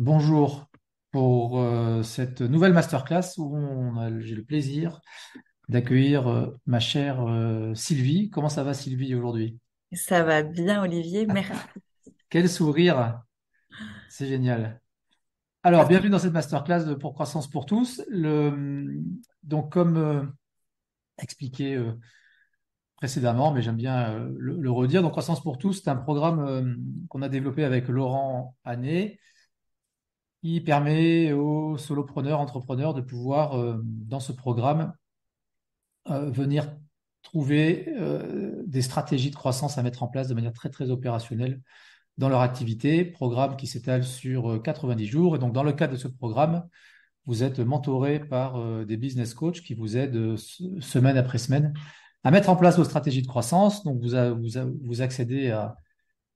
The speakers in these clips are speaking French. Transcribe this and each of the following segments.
Bonjour pour euh, cette nouvelle masterclass où j'ai le plaisir d'accueillir euh, ma chère euh, Sylvie. Comment ça va Sylvie aujourd'hui Ça va bien Olivier, merci. Quel sourire C'est génial. Alors, bienvenue dans cette masterclass de pour croissance pour tous. donc, comme expliqué précédemment, mais j'aime bien le, redire, donc Croissance pour tous, c'est un programme qu'on a développé avec Laurent Anet permet aux solopreneurs, entrepreneurs de pouvoir, euh, dans ce programme, euh, venir trouver euh, des stratégies de croissance à mettre en place de manière très, très opérationnelle dans leur activité. Programme qui s'étale sur 90 jours. Et donc, dans le cadre de ce programme, vous êtes mentoré par des business coachs qui vous aident semaine après semaine à mettre en place vos stratégies de croissance. Donc, vous, vous accédez à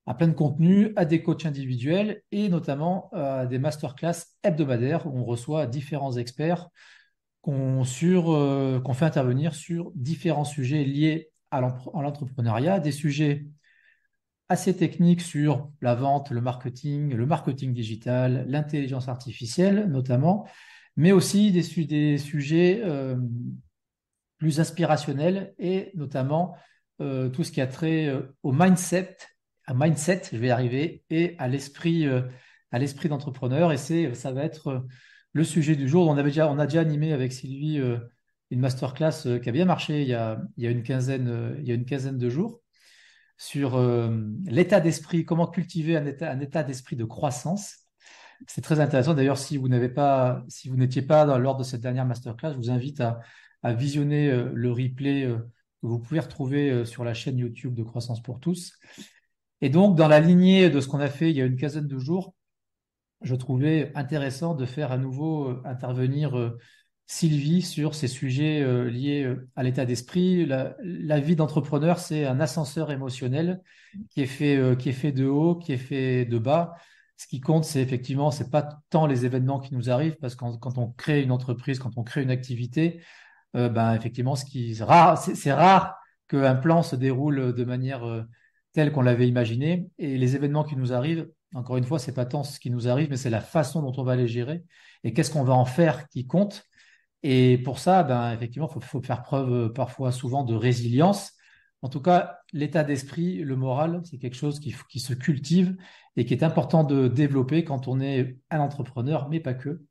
à plein de contenus, à des coachs individuels et notamment euh, à des masterclass hebdomadaires où on reçoit différents experts qu'on euh, fait intervenir sur différents sujets liés à l'entrepreneuriat, des sujets assez techniques sur la vente, le marketing, le marketing digital, l'intelligence artificielle notamment, mais aussi des, sujets euh, plus inspirationnels et notamment tout ce qui a trait au mindset, à mindset, je vais y arriver, et à l'esprit, euh, à l'esprit d'entrepreneur. Et c'est, ça va être euh, le sujet du jour. On avait déjà, on a déjà animé avec Sylvie euh, une masterclass qui a bien marché il y a, il y une quinzaine, il y une quinzaine de jours sur l'état d'esprit, comment cultiver un état, un état d'esprit de croissance. C'est très intéressant. D'ailleurs, si vous n'avez pas, si vous n'étiez pas lors de cette dernière masterclass, je vous invite à visionner le replay que vous pouvez retrouver sur la chaîne YouTube de Croissance pour tous. Et donc, dans la lignée de ce qu'on a fait il y a une quinzaine de jours, je trouvais intéressant de faire à nouveau euh, intervenir euh, Sylvie sur ces sujets euh, liés à l'état d'esprit. La, vie d'entrepreneur, c'est un ascenseur émotionnel qui est, fait, qui fait de haut, qui est fait de bas. Ce qui compte, c'est effectivement, ce n'est pas tant les événements qui nous arrivent, parce que quand on crée une entreprise, quand on crée une activité, ben, effectivement, ce qui c'est rare qu'un plan se déroule de manière tel qu'on l'avait imaginé. Et les événements qui nous arrivent, encore une fois, n'est pas tant ce qui nous arrive, mais c'est la façon dont on va les gérer et qu'est-ce qu'on va en faire qui compte. Et pour ça, ben, effectivement, il faut, faire preuve euh, parfois souvent de résilience. En tout cas, l'état d'esprit, le moral, c'est quelque chose qui, se cultive et qui est important de développer quand on est un entrepreneur, mais pas que.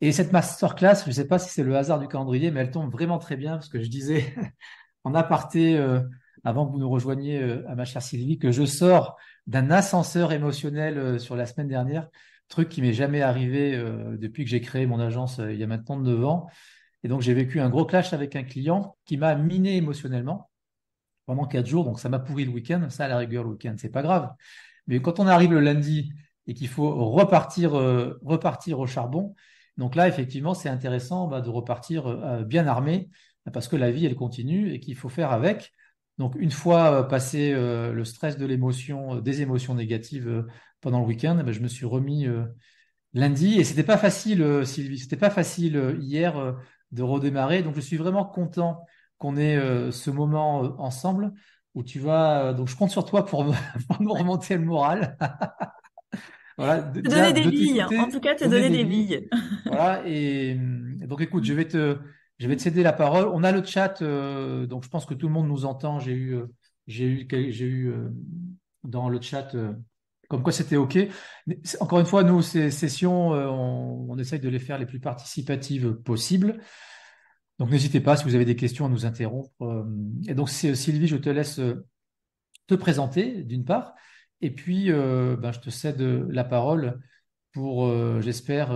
Et cette masterclass, je ne sais pas si c'est le hasard du calendrier, mais elle tombe vraiment très bien parce que je disais en aparté parté... Euh, avant que vous nous rejoigniez, à euh, ma chère Sylvie, que je sors d'un ascenseur émotionnel euh, sur la semaine dernière, truc qui m'est jamais arrivé euh, depuis que j'ai créé mon agence il y a maintenant 9 ans. Et donc, j'ai vécu un gros clash avec un client qui m'a miné émotionnellement pendant 4 jours. Donc, ça m'a pourri le week-end. Ça, à la rigueur, le week-end, c'est pas grave. Mais quand on arrive le lundi et qu'il faut repartir, repartir au charbon, donc là, effectivement, c'est intéressant bah, de repartir bien armé parce que la vie, elle continue et qu'il faut faire avec. Donc une fois euh, passé euh, le stress de l'émotion, euh, des émotions négatives pendant le week-end, eh ben, je me suis remis lundi et ce n'était pas facile, Sylvie, ce n'était pas facile hier de redémarrer. Donc je suis vraiment content qu'on ait ce moment ensemble où tu vas. donc je compte sur toi pour, me remonter le moral. voilà, te donner des billes. En tout cas, te donner, des, billes. voilà. Et hum, donc écoute, je mm. vais te je vais te céder la parole. On a le chat, euh, donc je pense que tout le monde nous entend. J'ai eu, euh, j'ai eu, j'ai eu euh, dans le chat comme quoi c'était OK. Encore une fois, nous, ces sessions, on, essaye de les faire les plus participatives possibles. Donc n'hésitez pas, si vous avez des questions, à nous interrompre. Et donc Sylvie, je te laisse te présenter d'une part, et puis ben, je te cède la parole pour, j'espère,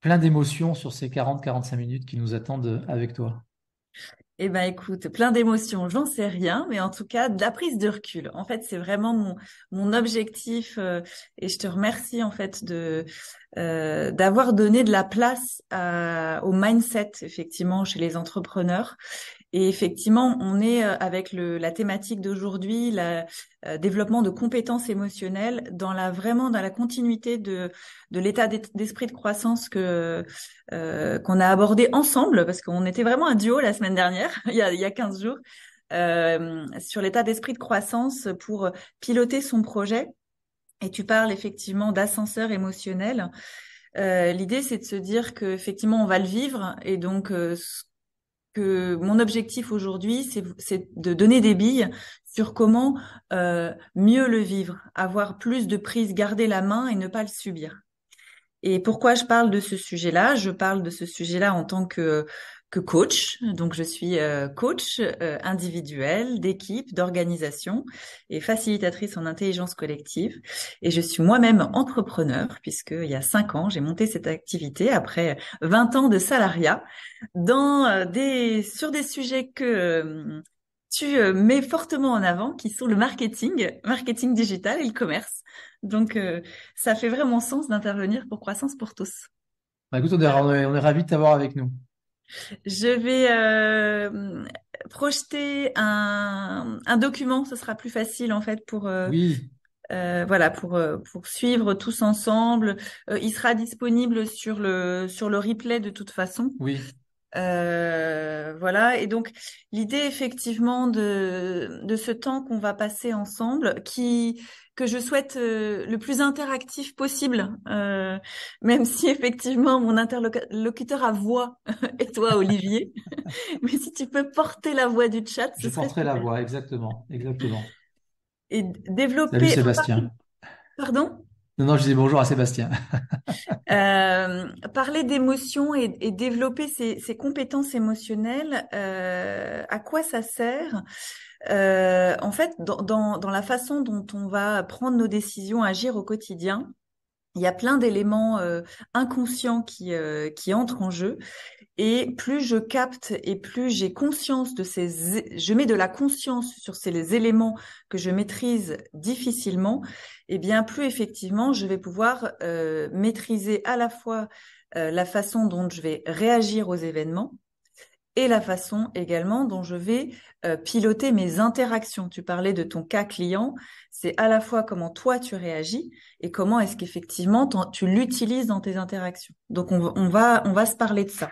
plein d'émotions sur ces 40-45 minutes qui nous attendent avec toi eh ben écoute, plein d'émotions, j'en sais rien, mais en tout cas de la prise de recul. En fait, c'est vraiment mon mon objectif euh, et je te remercie en fait de euh, d'avoir donné de la place au mindset effectivement chez les entrepreneurs et effectivement, on est euh, avec le, la thématique d'aujourd'hui, le euh, développement de compétences émotionnelles, dans la vraiment dans la continuité de, de l'état d'esprit de croissance que euh, qu'on a abordé ensemble, parce qu'on était vraiment un duo la semaine dernière, il, y a, il y a 15 jours, euh, sur l'état d'esprit de croissance pour piloter son projet. Et tu parles effectivement d'ascenseur émotionnel. Euh, l'idée c'est de se dire que effectivement on va le vivre et donc mon objectif aujourd'hui, c'est de donner des billes sur comment euh, mieux le vivre, avoir plus de prise, garder la main et ne pas le subir. Et pourquoi je parle de ce sujet-là Je parle de ce sujet-là en tant que que coach. Donc, je suis euh, coach euh, individuel, d'équipe, d'organisation et facilitatrice en intelligence collective. Et je suis moi-même entrepreneur puisque il y a cinq ans, j'ai monté cette activité après 20 ans de salariat dans euh, des, sur des sujets que tu mets fortement en avant, qui sont le marketing, marketing digital et le commerce. Donc, ça fait vraiment sens d'intervenir pour Croissance pour tous. Bah, écoute, on est, on est ravis de t'avoir avec nous. Je vais euh, projeter un, document, ce sera plus facile en fait pour euh, euh, voilà pour pour suivre tous ensemble. il sera disponible sur le sur le replay de toute façon. Oui. Euh, voilà, et donc l'idée effectivement de, de ce temps qu'on va passer ensemble, qui que je souhaite euh, le plus interactif possible, euh, même si effectivement mon interlocuteur a voix et toi Olivier, mais si tu peux porter la voix du chat, je porterai la voix, exactement, exactement. Et développer. Salut Sébastien. Pardon. Non, je dis bonjour à Sébastien. Euh, parler d'émotions et, développer ses, compétences émotionnelles, euh, à quoi ça sert euh, En fait, dans, la façon dont on va prendre nos décisions, agir au quotidien, il y a plein d'éléments inconscients qui, qui entrent en jeu. Et plus je capte et plus j'ai conscience de ces, je mets de la conscience sur ces éléments que je maîtrise difficilement, et eh bien plus effectivement je vais pouvoir euh, maîtriser à la fois euh, la façon dont je vais réagir aux événements et la façon également dont je vais euh, piloter mes interactions. Tu parlais de ton cas client, c'est à la fois comment toi tu réagis et comment est-ce qu'effectivement tu l'utilises dans tes interactions. Donc on, va on va se parler de ça.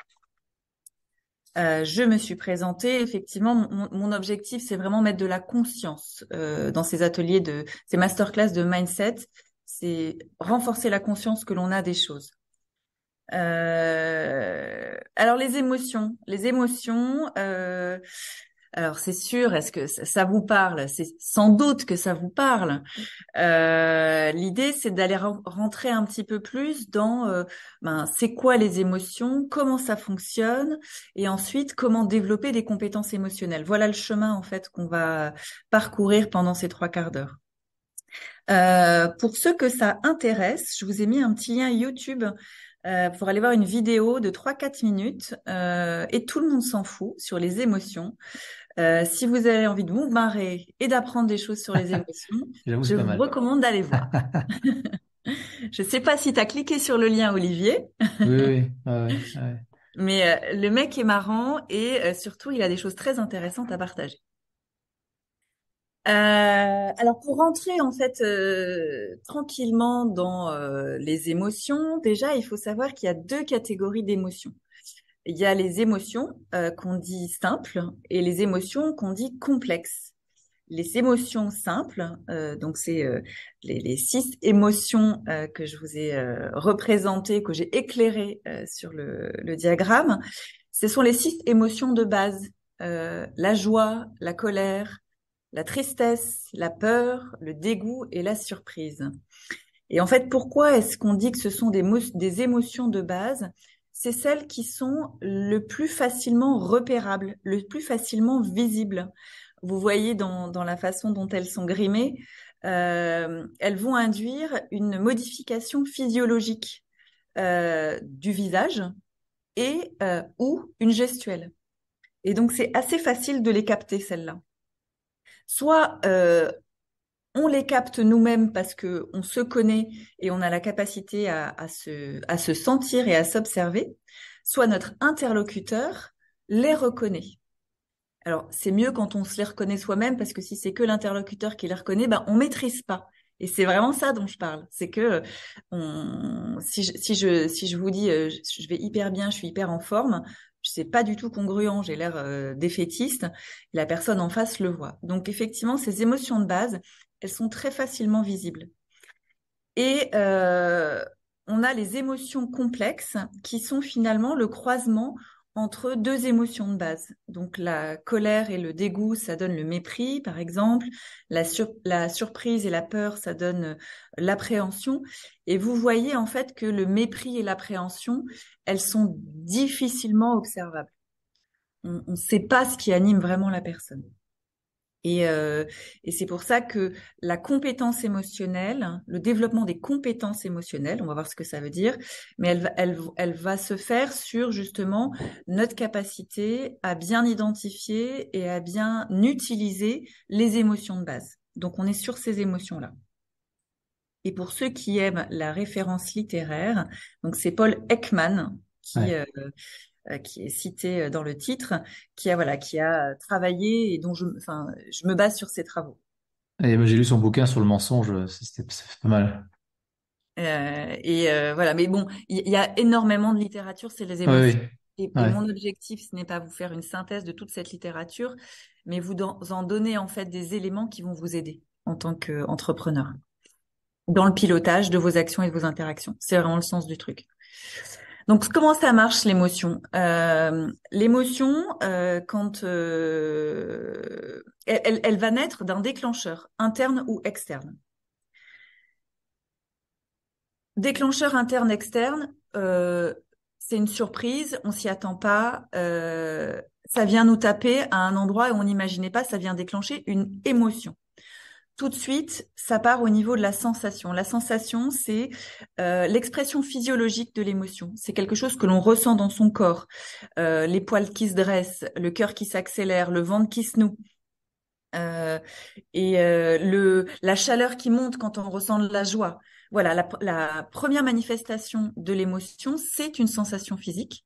Euh, je me suis présentée. Effectivement, mon, objectif, c'est vraiment mettre de la conscience euh, dans ces ateliers de ces masterclass de mindset. C'est renforcer la conscience que l'on a des choses. Euh, alors les émotions, les émotions. Alors c'est sûr, est-ce que ça, vous parle C'est sans doute que ça vous parle. Euh, l'idée, c'est d'aller rentrer un petit peu plus dans euh, ben, c'est quoi les émotions, comment ça fonctionne, et ensuite comment développer des compétences émotionnelles. Voilà le chemin en fait qu'on va parcourir pendant ces trois quarts d'heure. Euh, pour ceux que ça intéresse, je vous ai mis un petit lien YouTube euh, pour aller voir une vidéo de 3-4 minutes euh, et tout le monde s'en fout sur les émotions. Euh, si vous avez envie de vous marrer et d'apprendre des choses sur les émotions, je vous recommande d'aller voir. je ne sais pas si tu as cliqué sur le lien, Olivier. oui, oui. Mais le mec est marrant et surtout, il a des choses très intéressantes à partager. Euh, alors pour rentrer en fait euh, tranquillement dans euh, les émotions, déjà il faut savoir qu'il y a deux catégories d'émotions. Il y a les émotions qu'on dit simples et les émotions qu'on dit complexes. Les émotions simples, donc c'est les, six émotions que je vous ai représentées, que j'ai éclairées sur le diagramme, ce sont les six émotions de base. la joie, la colère, la tristesse, la peur, le dégoût et la surprise. Et en fait, pourquoi est-ce qu'on dit que ce sont des, des émotions de base C'est celles qui sont le plus facilement repérables, le plus facilement visibles. Vous voyez dans, la façon dont elles sont grimées, euh, elles vont induire une modification physiologique euh, du visage et euh, ou une gestuelle. Et donc c'est assez facile de les capter celles-là. Soit euh, on les capte nous-mêmes parce que on se connaît et on a la capacité à, se, à se sentir et à s'observer, soit notre interlocuteur les reconnaît. Alors c'est mieux quand on se les reconnaît soi-même parce que si c'est que l'interlocuteur qui les reconnaît, ben on maîtrise pas. Et c'est vraiment ça dont je parle. C'est que si, je, si, je, si je vous dis euh, je vais hyper bien, je suis hyper en forme, c'est pas du tout congruent, j'ai l'air euh, défaitiste, la personne en face le voit. Donc effectivement, ces émotions de base, elles sont très facilement visibles. Et euh, on a les émotions complexes qui sont finalement le croisement entre deux émotions de base. Donc la colère et le dégoût, ça donne le mépris, par exemple. La, surprise et la peur, ça donne euh, l'appréhension. Et vous voyez en fait que le mépris et l'appréhension, elles sont difficilement observables. On ne sait pas ce qui anime vraiment la personne. Euh, et, c'est pour ça que la compétence émotionnelle, le développement des compétences émotionnelles, on va voir ce que ça veut dire, mais elle, va se faire sur justement notre capacité à bien identifier et à bien utiliser les émotions de base. Donc on est sur ces émotions-là. Et pour ceux qui aiment la référence littéraire, donc c'est Paul Ekman qui, euh, euh, qui est cité euh, dans le titre, qui a voilà, qui a euh, travaillé et dont je, enfin, je me base sur ses travaux. Et j'ai lu son bouquin sur le mensonge, c'était pas mal. et voilà, mais bon, il y, a énormément de littérature, c'est les émotions. Et, mon objectif, ce n'est pas vous faire une synthèse de toute cette littérature, mais vous en donner en fait des éléments qui vont vous aider en tant qu'entrepreneur dans le pilotage de vos actions et de vos interactions. C'est vraiment le sens du truc. Donc, comment ça marche l'émotion euh, L'émotion, euh, quand euh, elle, elle, va naître d'un déclencheur interne ou externe. Déclencheur interne externe, c'est une surprise, on s'y attend pas, ça vient nous taper à un endroit où on n'imaginait pas, ça vient déclencher une émotion tout de suite, ça part au niveau de la sensation. La sensation, c'est euh, l'expression physiologique de l'émotion. C'est quelque chose que l'on ressent dans son corps. Euh, les poils qui se dressent, le cœur qui s'accélère, le ventre qui se noue. Euh, et le, la chaleur qui monte quand on ressent de la joie. Voilà, la première manifestation de l'émotion, c'est une sensation physique.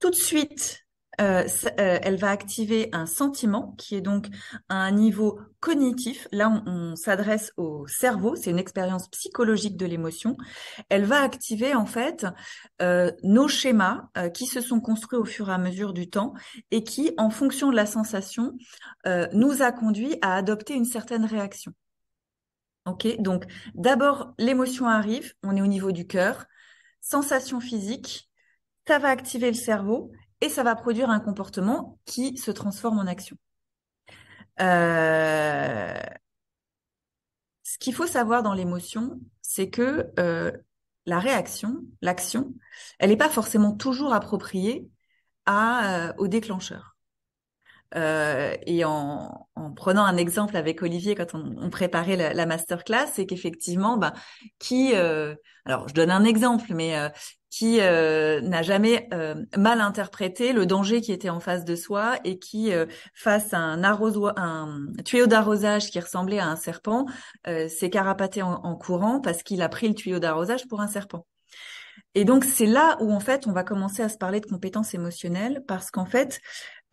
Tout de suite, euh, euh, elle va activer un sentiment qui est donc un niveau cognitif. Là, on, s'adresse au cerveau, c'est une expérience psychologique de l'émotion. Elle va activer en fait euh, nos schémas qui se sont construits au fur et à mesure du temps et qui, en fonction de la sensation, nous a conduit à adopter une certaine réaction. Ok, donc d'abord l'émotion arrive, on est au niveau du cœur, sensation physique, ça va activer le cerveau et ça va produire un comportement qui se transforme en action. Euh, ce qu'il faut savoir dans l'émotion, c'est que euh, la réaction, l'action, elle n'est pas forcément toujours appropriée à, euh, au déclencheur. Euh, et en, en, prenant un exemple avec Olivier quand on, préparait la, la masterclass, c'est qu'effectivement, bah, qui, euh, alors je donne un exemple, mais euh, qui n'a jamais mal interprété le danger qui était en face de soi et qui, face à un, arroso un tuyau d'arrosage qui ressemblait à un serpent, s'est carapaté en courant parce qu'il a pris le tuyau d'arrosage pour un serpent. Et donc c'est là où en fait on va commencer à se parler de compétences émotionnelles parce qu'en fait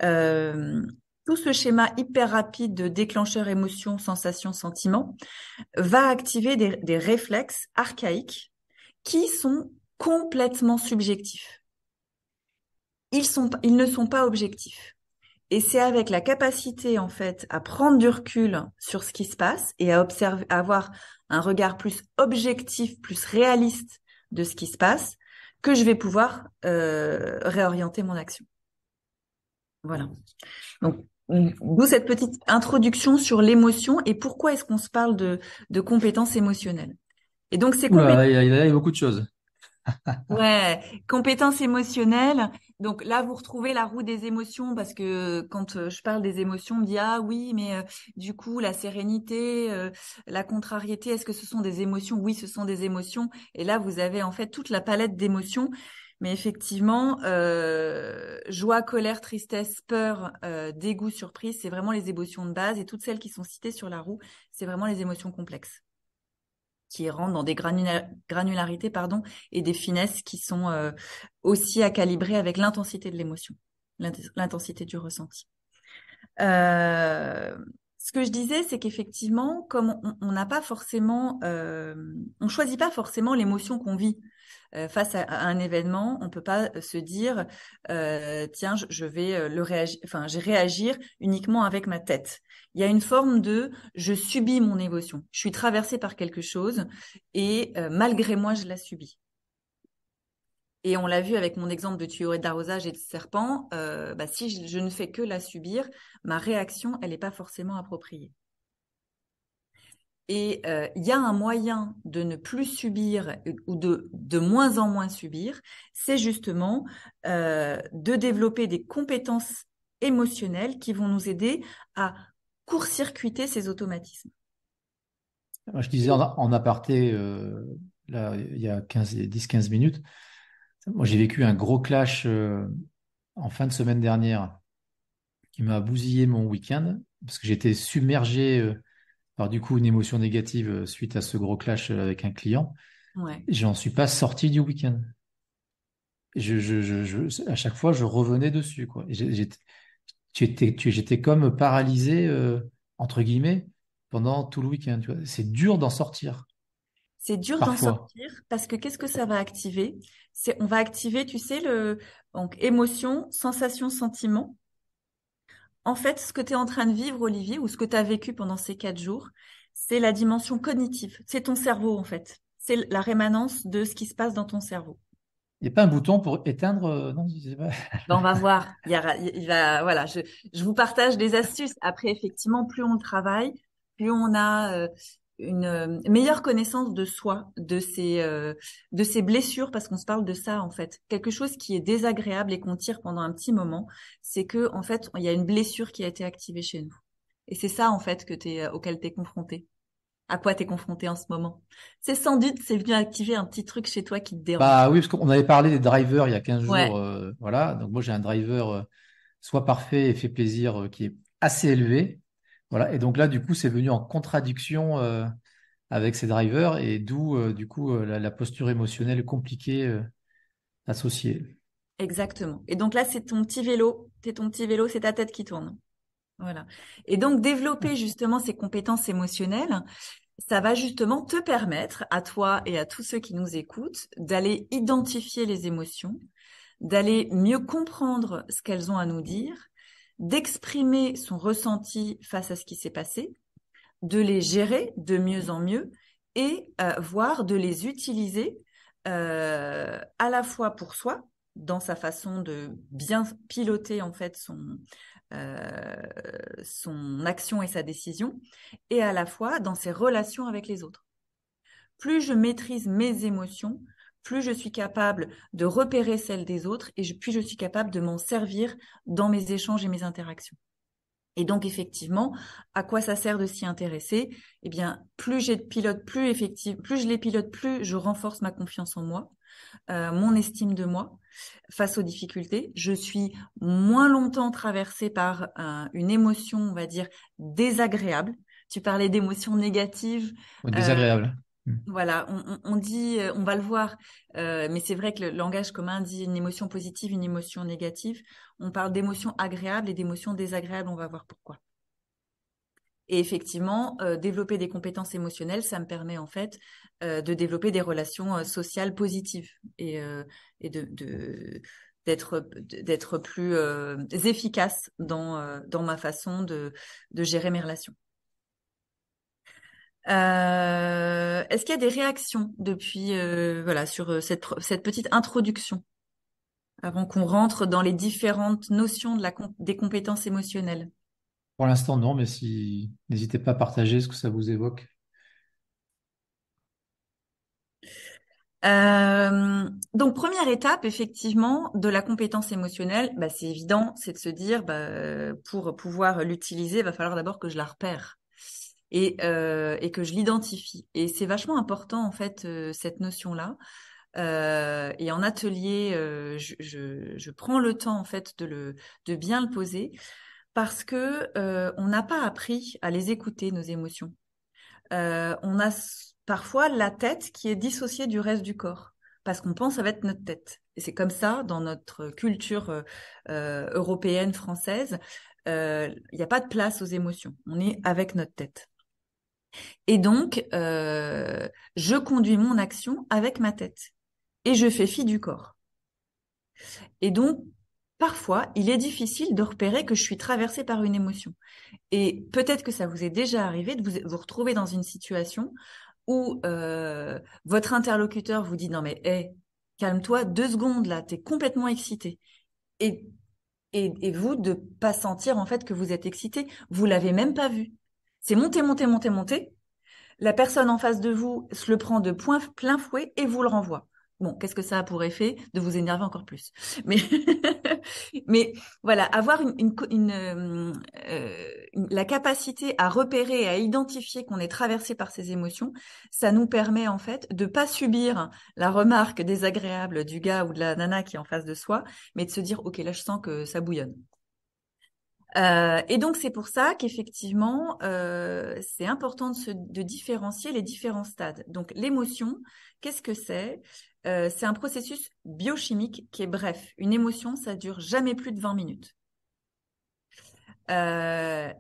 euh, tout ce schéma hyper rapide de déclencheur émotion, sensation, sentiment va activer des, réflexes archaïques qui sont complètement subjectifs. Ils, sont, ils ne sont pas objectifs. Et c'est avec la capacité, en fait, à prendre du recul sur ce qui se passe et à observer, avoir un regard plus objectif, plus réaliste de ce qui se passe, que je vais pouvoir euh, réorienter mon action. Voilà. Donc, d'où cette petite introduction sur l'émotion et pourquoi est-ce qu'on se parle de, de compétences émotionnelles. Et donc, c'est Il, y a beaucoup de choses. ouais, compétences émotionnelles. Donc là, vous retrouvez la roue des émotions parce que euh, quand euh, je parle des émotions, on me dit ah oui, mais euh, du coup la sérénité, la contrariété, est-ce que ce sont des émotions Oui, ce sont des émotions. Et là, vous avez en fait toute la palette d'émotions mais effectivement, euh, joie, colère, tristesse, peur, euh, dégoût, surprise, c'est vraiment les émotions de base. Et toutes celles qui sont citées sur la roue, c'est vraiment les émotions complexes qui rentrent dans des granularités pardon, et des finesses qui sont euh, aussi à calibrer avec l'intensité de l'émotion, l'intensité du ressenti. ce que je disais, c'est qu'effectivement, comme on n'a pas forcément, on choisit pas forcément l'émotion qu'on vit. Euh, face à, un événement, on ne peut pas euh, se dire euh, tiens, je, vais le réagir, enfin, je réagir uniquement avec ma tête. Il y a une forme de je subis mon émotion. Je suis traversée par quelque chose et malgré moi, je la subis. Et on l'a vu avec mon exemple de tuyau d'arrosage et de serpent, bah, si je, je ne fais que la subir, ma réaction, elle n'est pas forcément appropriée. Et il euh, y a un moyen de ne plus subir ou de de moins en moins subir, c'est justement euh, de développer des compétences émotionnelles qui vont nous aider à court-circuiter ces automatismes. Je disais en, aparté, euh, là, il y a 10-15 minutes, moi j'ai vécu un gros clash en fin de semaine dernière qui m'a bousillé mon week-end parce que j'étais submergé par du coup une émotion négative euh, suite à ce gros clash euh, avec un client, ouais. j'en suis pas sorti du week-end. Je, je, à chaque fois, je revenais dessus. Quoi. J'étais comme paralysé, euh, entre guillemets, pendant tout le week-end. C'est dur d'en sortir. C'est dur d'en sortir parce que qu'est-ce que ça va activer C'est on va activer, tu sais, le donc émotion, sensation, sentiment en fait, ce que tu es en train de vivre, Olivier, ou ce que tu as vécu pendant ces quatre jours, c'est la dimension cognitive. C'est ton cerveau, en fait. C'est la rémanence de ce qui se passe dans ton cerveau. Il n'y a pas un bouton pour éteindre euh, Non, on va voir. Il, va, voilà, je, vous partage des astuces. Après, effectivement, plus on travaille, plus on a euh, une euh, meilleure connaissance de soi, de ses, euh, de ses blessures, parce qu'on se parle de ça en fait. Quelque chose qui est désagréable et qu'on tire pendant un petit moment, c'est que en fait, il y a une blessure qui a été activée chez nous. Et c'est ça en fait que t'es, euh, auquel t'es confronté. À quoi t'es confronté en ce moment C'est sans doute, c'est venu activer un petit truc chez toi qui te dérange. Bah oui, parce qu'on avait parlé des drivers il y a 15 jours. voilà, donc moi j'ai un driver soit parfait et fait plaisir qui est assez élevé. Voilà. Et donc là, du coup, c'est venu en contradiction euh, avec ces drivers et d'où, euh, du coup, euh, la, posture émotionnelle compliquée associée. Exactement. Et donc là, c'est ton petit vélo. C'est ton petit vélo, c'est ta tête qui tourne. Voilà. Et donc, développer justement ces compétences émotionnelles, ça va justement te permettre, à toi et à tous ceux qui nous écoutent, d'aller identifier les émotions, d'aller mieux comprendre ce qu'elles ont à nous dire d'exprimer son ressenti face à ce qui s'est passé, de les gérer de mieux en mieux et euh, voire de les utiliser euh, à la fois pour soi dans sa façon de bien piloter en fait son euh, son action et sa décision et à la fois dans ses relations avec les autres. Plus je maîtrise mes émotions, plus je suis capable de repérer celle des autres et plus je suis capable de m'en servir dans mes échanges et mes interactions. Et donc effectivement, à quoi ça sert de s'y intéresser Eh bien, plus j'ai de pilotes, plus plus je les pilote, plus je renforce ma confiance en moi, euh, mon estime de moi face aux difficultés. Je suis moins longtemps traversée par euh, une émotion, on va dire désagréable. Tu parlais d'émotions négatives. désagréable. Euh, Mm. Voilà, on, dit, euh, on va le voir, euh, mais c'est vrai que le langage commun dit une émotion positive, une émotion négative. On parle d'émotions agréables et d'émotions désagréables, on va voir pourquoi. Et effectivement, euh, développer des compétences émotionnelles, ça me permet en fait de développer des relations sociales positives et, de, d'être, plus efficace dans, ma façon de gérer mes relations. Euh, est-ce qu'il y a des réactions depuis euh, voilà sur euh, cette, petite introduction avant qu'on rentre dans les différentes notions de la des compétences émotionnelles Pour l'instant, non, mais si n'hésitez pas à partager ce que ça vous évoque. donc première étape effectivement de la compétence émotionnelle, bah, c'est évident, c'est de se dire bah, pour pouvoir l'utiliser, il va falloir d'abord que je la repère et, euh, que je l'identifie. Et c'est vachement important en fait euh, cette notion là. Euh, et en atelier, euh, je, prends le temps en fait de de bien le poser parce que on n'a pas appris à les écouter nos émotions. on a parfois la tête qui est dissociée du reste du corps parce qu'on pense ça être notre tête. Et c'est comme ça dans notre culture européenne française. Il n'y a pas de place aux émotions. On est avec notre tête. Et donc, euh, je conduis mon action avec ma tête et je fais fi du corps. Et donc, parfois, il est difficile de repérer que je suis traversée par une émotion. Et peut-être que ça vous est déjà arrivé de vous, retrouver dans une situation où euh, votre interlocuteur vous dit non mais calme-toi deux secondes là, t'es complètement excité. Et, et, et vous de ne pas sentir en fait que vous êtes excité, vous l'avez même pas vu. C'est monter, monter, monter, monter. La personne en face de vous se le prend de point, plein fouet et vous le renvoie. Bon, qu'est-ce que ça a pour effet de vous énerver encore plus Mais, mais voilà, avoir euh, une, la capacité à repérer, à identifier qu'on est traversé par ces émotions, ça nous permet en fait de pas subir la remarque désagréable du gars ou de la nana qui est en face de soi, mais de se dire ok là je sens que ça bouillonne. Euh, et donc c'est pour ça qu'effectivement euh, c'est important de, différencier les différents stades. Donc l'émotion, qu'est-ce que c'est euh, C'est un processus biochimique qui est bref. Une émotion, ça dure jamais plus de 20 minutes. elle,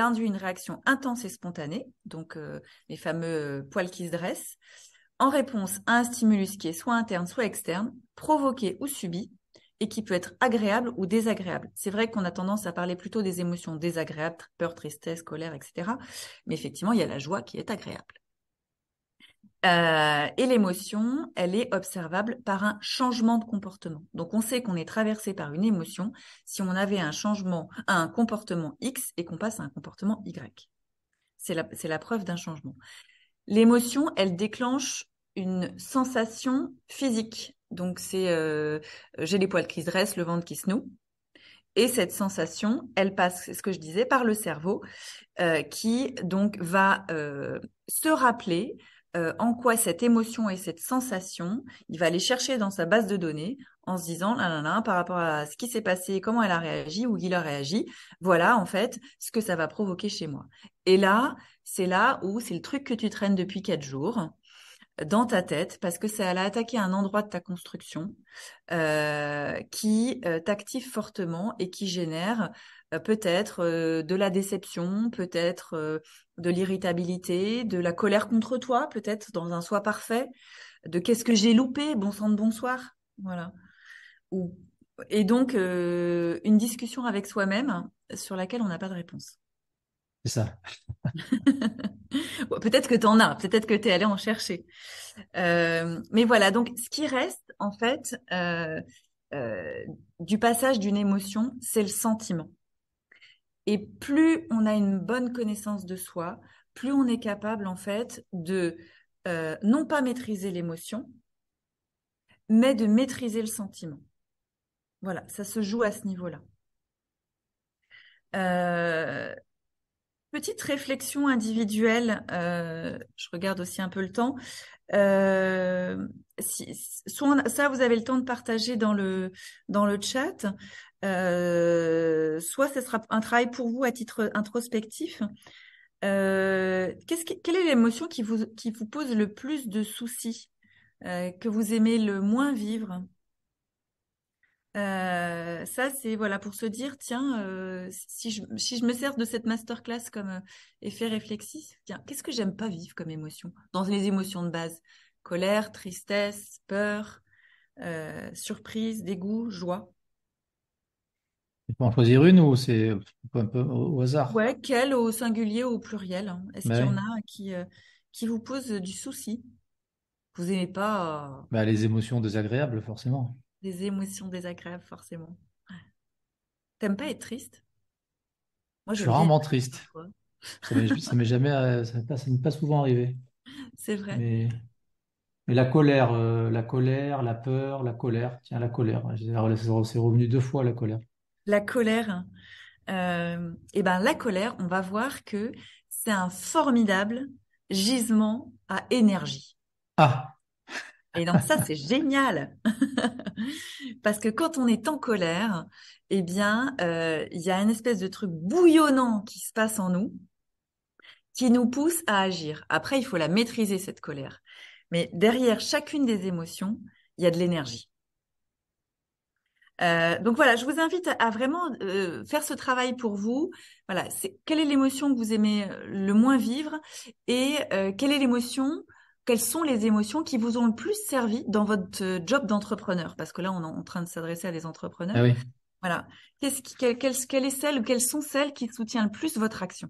induit une réaction intense et spontanée, donc les fameux poils qui se dressent, en réponse à un stimulus qui est soit interne, soit externe, provoqué ou subi, et qui peut être agréable ou désagréable. C'est vrai qu'on a tendance à parler plutôt des émotions désagréables, peur, tristesse, colère, etc. Mais effectivement, il y a la joie qui est agréable. Euh, et l'émotion, elle est observable par un changement de comportement. Donc on sait qu'on est traversé par une émotion si on avait un changement, un comportement X et qu'on passe à un comportement Y. C'est la preuve d'un changement. L'émotion, elle déclenche une sensation physique, donc c'est euh, j'ai les poils qui se dressent, le ventre qui se noue. Et cette sensation, elle passe, c'est ce que je disais, par le cerveau euh, qui donc va euh, se rappeler en quoi cette émotion et cette sensation, il va aller chercher dans sa base de données en se disant, là, là, là, par rapport à ce qui s'est passé, comment elle a réagi ou il a réagi, voilà en fait ce que ça va provoquer chez moi. Et là, c'est là où c'est le truc que tu traînes depuis quatre jours dans ta tête parce que ça a attaqué un endroit de ta construction euh, qui euh, t'active fortement et qui génère euh, peut-être de la déception, peut-être de l'irritabilité, de la colère contre toi, peut-être dans un soi parfait, de qu'est-ce que j'ai loupé, bon sang de bonsoir, voilà. Ou, et donc une discussion avec soi-même sur laquelle on n'a pas de réponse ça. peut-être que tu en as, peut-être que tu es allé en chercher. Euh, mais voilà, donc ce qui reste en fait euh, euh, du passage d'une émotion, c'est le sentiment. Et plus on a une bonne connaissance de soi, plus on est capable en fait de non pas maîtriser l'émotion, mais de maîtriser le sentiment. Voilà, ça se joue à ce niveau-là. Petite réflexion individuelle, euh, je regarde aussi un peu le temps. Euh, soit, ça, vous avez le temps de partager dans le, dans le chat. Euh, soit ce sera un travail pour vous à titre introspectif. quelle est l'émotion qui qui vous pose le plus de soucis, que vous aimez le moins vivre euh, ça, c'est voilà pour se dire, tiens, euh, si, je, me sers de cette masterclass comme euh, effet réflexif, tiens, qu'est-ce que j'aime pas vivre comme émotion Dans les émotions de base, colère, tristesse, peur, surprise, dégoût, joie. Il faut en choisir une ou c'est un peu au, hasard Ouais, quelle au singulier ou au pluriel hein. Est-ce qu'il y en a qui, qui vous pose du souci Vous n'aimez pas bah, Les émotions désagréables, forcément des émotions désagréables, forcément. T'aimes pas être triste Moi, je, suis rarement triste. Ça m'est jamais, euh, pas souvent arrivé. C'est vrai. Mais, la colère, euh, la colère, la peur, la colère. Tiens, la colère. C'est revenu deux fois la colère. La colère. et euh, eh ben la colère, on va voir que c'est un formidable gisement à énergie. Ah. Et donc ça, c'est génial. Parce que quand on est en colère, eh bien, euh, il y a une espèce de truc bouillonnant qui se passe en nous, qui nous pousse à agir. Après, il faut la maîtriser, cette colère. Mais derrière chacune des émotions, il y a de l'énergie. Euh, donc voilà, je vous invite à, vraiment euh, faire ce travail pour vous. Voilà, c'est quelle est l'émotion que vous aimez le moins vivre et quelle est l'émotion quelles sont les émotions qui vous ont le plus servi dans votre euh, job d'entrepreneur Parce que là, on est en train de s'adresser à des entrepreneurs. Ah voilà. quelle, est celle quelles sont celles qui soutiennent le plus votre action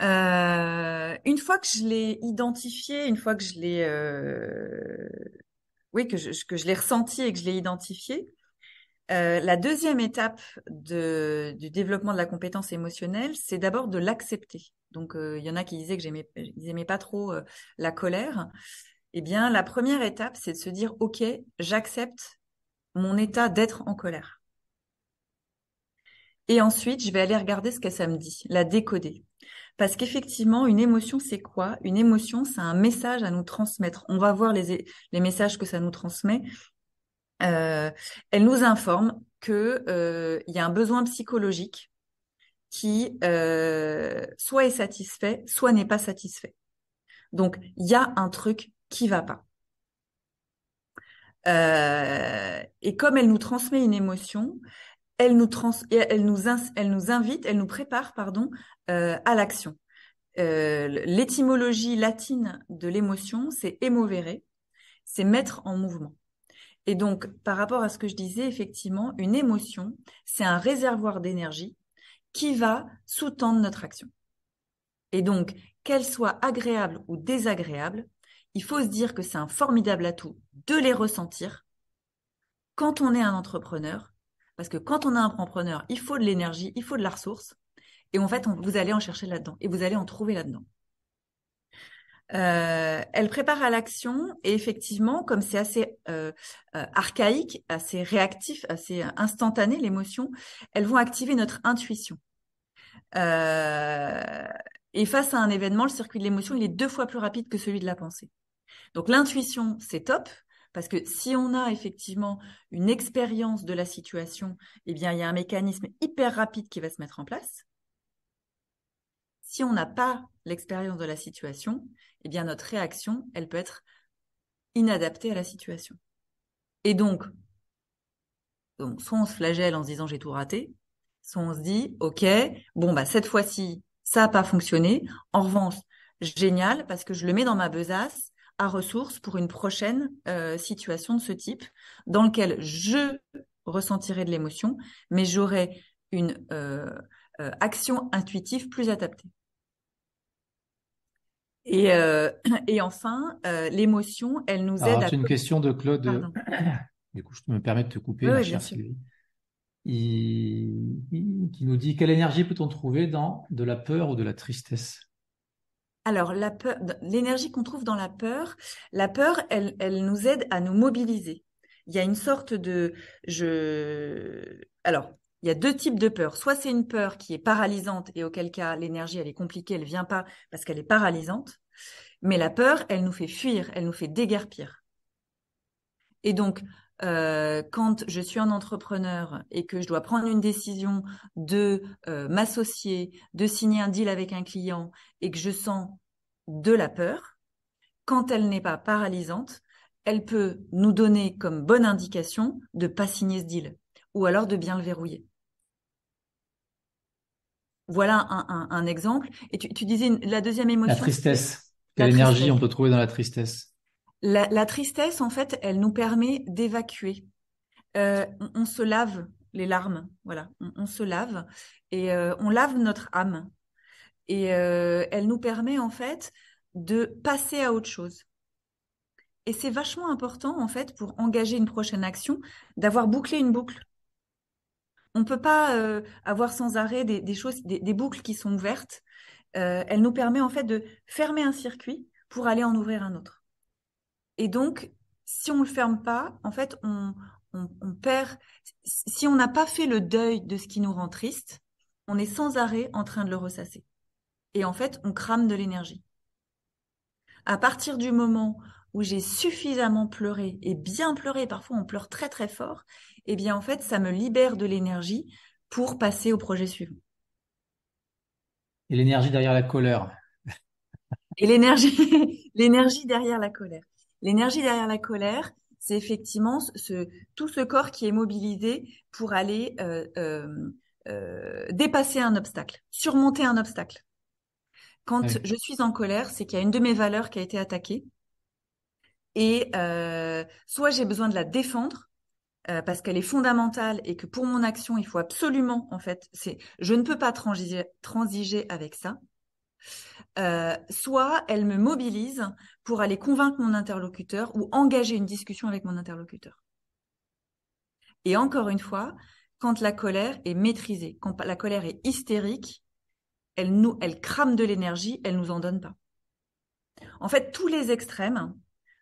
euh, Une fois que je l'ai identifié, une fois que je l'ai, euh, oui, que je, que je l'ai ressenti et que je l'ai identifié, euh, la deuxième étape du développement de la compétence émotionnelle, c'est d'abord de l'accepter. Donc, euh, il y en a qui disaient que j'aimais, pas trop euh, la colère. Eh bien, la première étape, c'est de se dire, ok, j'accepte mon état d'être en colère. Et ensuite, je vais aller regarder ce que ça me dit, la décoder. Parce qu'effectivement, une émotion, c'est quoi Une émotion, c'est un message à nous transmettre. On va voir les messages que ça nous transmet euh, elle nous informe que euh, y a un besoin psychologique qui euh, soit est satisfait, soit n'est pas satisfait. Donc il y a un truc qui va pas. et comme elle nous transmet une émotion, elle nous elle nous, invite, elle nous prépare, pardon, à l'action. L'étymologie latine de l'émotion, c'est émoverer, c'est mettre en mouvement. Et donc, par rapport à ce que je disais, effectivement, une émotion, c'est un réservoir d'énergie qui va sous-tendre notre action. Et donc, qu'elle soit agréable ou désagréable, il faut se dire que c'est un formidable atout de les ressentir quand on est un entrepreneur, parce que quand on est un entrepreneur, il faut de l'énergie, il faut de la ressource, et en fait, vous allez en chercher là-dedans, et vous allez en trouver là-dedans. Euh, elle prépare à l'action et effectivement, comme c'est assez euh, euh, archaïque, assez réactif, assez instantané l'émotion, elles vont activer notre intuition. et face à un événement, le circuit de l'émotion, il est deux fois plus rapide que celui de la pensée. Donc l'intuition, c'est top. Parce que si on a effectivement une expérience de la situation, eh bien, il y a un mécanisme hyper rapide qui va se mettre en place si on n'a pas l'expérience de la situation, eh bien notre réaction, elle peut être inadaptée à la situation. Et donc, soit on se flagelle en se disant j'ai tout raté, soit on se dit ok, bon bah cette fois-ci ça n'a pas fonctionné. En revanche, génial parce que je le mets dans ma besace à ressources pour une prochaine euh, situation de ce type dans laquelle je ressentirai de l'émotion, mais j'aurai une euh, euh, action intuitive plus adaptée. Et, euh, et enfin, euh, l'émotion, elle nous aide à... C'est une question de Claude. Euh, du coup, je me permets de te couper, oui, ma Qui nous dit quelle énergie peut-on trouver dans de la peur ou de la tristesse Alors, la peur, l'énergie qu'on trouve dans la peur, la peur, elle, elle nous aide à nous mobiliser. Il y a une sorte de je. Alors, il y a deux types de peurs. Soit c'est une peur qui est paralysante et auquel cas l'énergie, elle est compliquée, elle vient pas parce qu'elle est paralysante. Mais la peur, elle nous fait fuir, elle nous fait déguerpir. Et donc, euh, quand je suis un entrepreneur et que je dois prendre une décision de euh, m'associer, de signer un deal avec un client et que je sens de la peur, quand elle n'est pas paralysante, elle peut nous donner comme bonne indication de pas signer ce deal ou alors de bien le verrouiller. Voilà un, exemple. Et tu, disais la deuxième émotion. La tristesse. Quelle énergie on peut trouver dans la tristesse la, tristesse, en fait, elle nous permet d'évacuer. Euh, on, se lave les larmes, voilà, on, se lave et euh, on lave notre âme. Et euh, elle nous permet, en fait, de passer à autre chose. Et c'est vachement important, en fait, pour engager une prochaine action, d'avoir bouclé une boucle on ne peut pas euh, avoir sans arrêt des, choses, des, boucles qui sont ouvertes. Euh, elle nous permet en fait de fermer un circuit pour aller en ouvrir un autre. Et donc, si on ne le ferme pas, en fait, on, on perd. Si on n'a pas fait le deuil de ce qui nous rend triste, on est sans arrêt en train de le ressasser. Et en fait, on crame de l'énergie. À partir du moment où j'ai suffisamment pleuré et bien pleuré, parfois on pleure très très fort, eh bien en fait, ça me libère de l'énergie pour passer au projet suivant. Et l'énergie derrière la colère. Et l'énergie, l'énergie derrière la colère. L'énergie derrière la colère, c'est effectivement tout ce corps qui est mobilisé pour aller euh, euh, euh, dépasser un obstacle, surmonter un obstacle. Quand je suis en colère, c'est qu'il y a une de mes valeurs qui a été attaquée. Et soit j'ai besoin de la défendre, euh, parce qu'elle est fondamentale et que pour mon action, il faut absolument, en fait, c'est je ne peux pas transiger, transiger avec ça. Euh, soit elle me mobilise pour aller convaincre mon interlocuteur ou engager une discussion avec mon interlocuteur. Et encore une fois, quand la colère est maîtrisée, quand la colère est hystérique, elle nous, elle crame de l'énergie, elle nous en donne pas. En fait, tous les extrêmes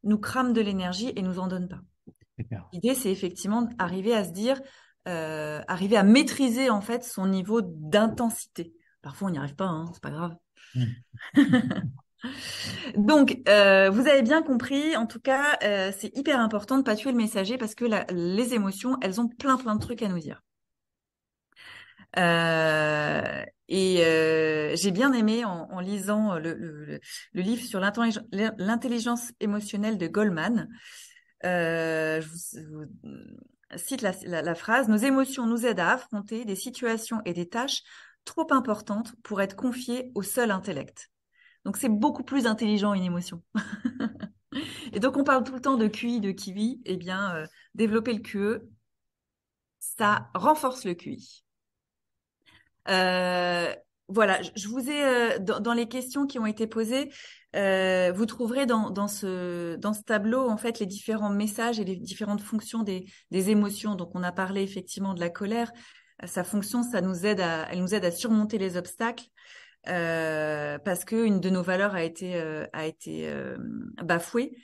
nous crament de l'énergie et nous en donnent pas. L'idée, c'est effectivement arriver à se dire, euh, arriver à maîtriser en fait son niveau d'intensité. Parfois, on n'y arrive pas, hein, c'est pas grave. Mm. Donc, euh, vous avez bien compris. En tout cas, euh, c'est hyper important de pas tuer le messager parce que les émotions, elles ont plein plein de trucs à nous dire. et j'ai bien aimé en, lisant le, livre sur l'intelligence émotionnelle de Goldman. Euh, je vous, cite la, phrase, nos émotions nous aident à affronter des situations et des tâches trop importantes pour être confiées au seul intellect. Donc c'est beaucoup plus intelligent une émotion. et donc on parle tout le temps de QI, de kiwi. Eh bien, euh, développer le QE, ça renforce le QI. Euh, voilà, je vous ai euh, dans, les questions qui ont été posées, euh, vous trouverez dans, ce, dans ce tableau en fait les différents messages et les différentes fonctions des, émotions. Donc on a parlé effectivement de la colère, sa fonction, ça nous aide à, elle nous aide à surmonter les obstacles. Euh, parce que une de nos valeurs a été a été bafouée.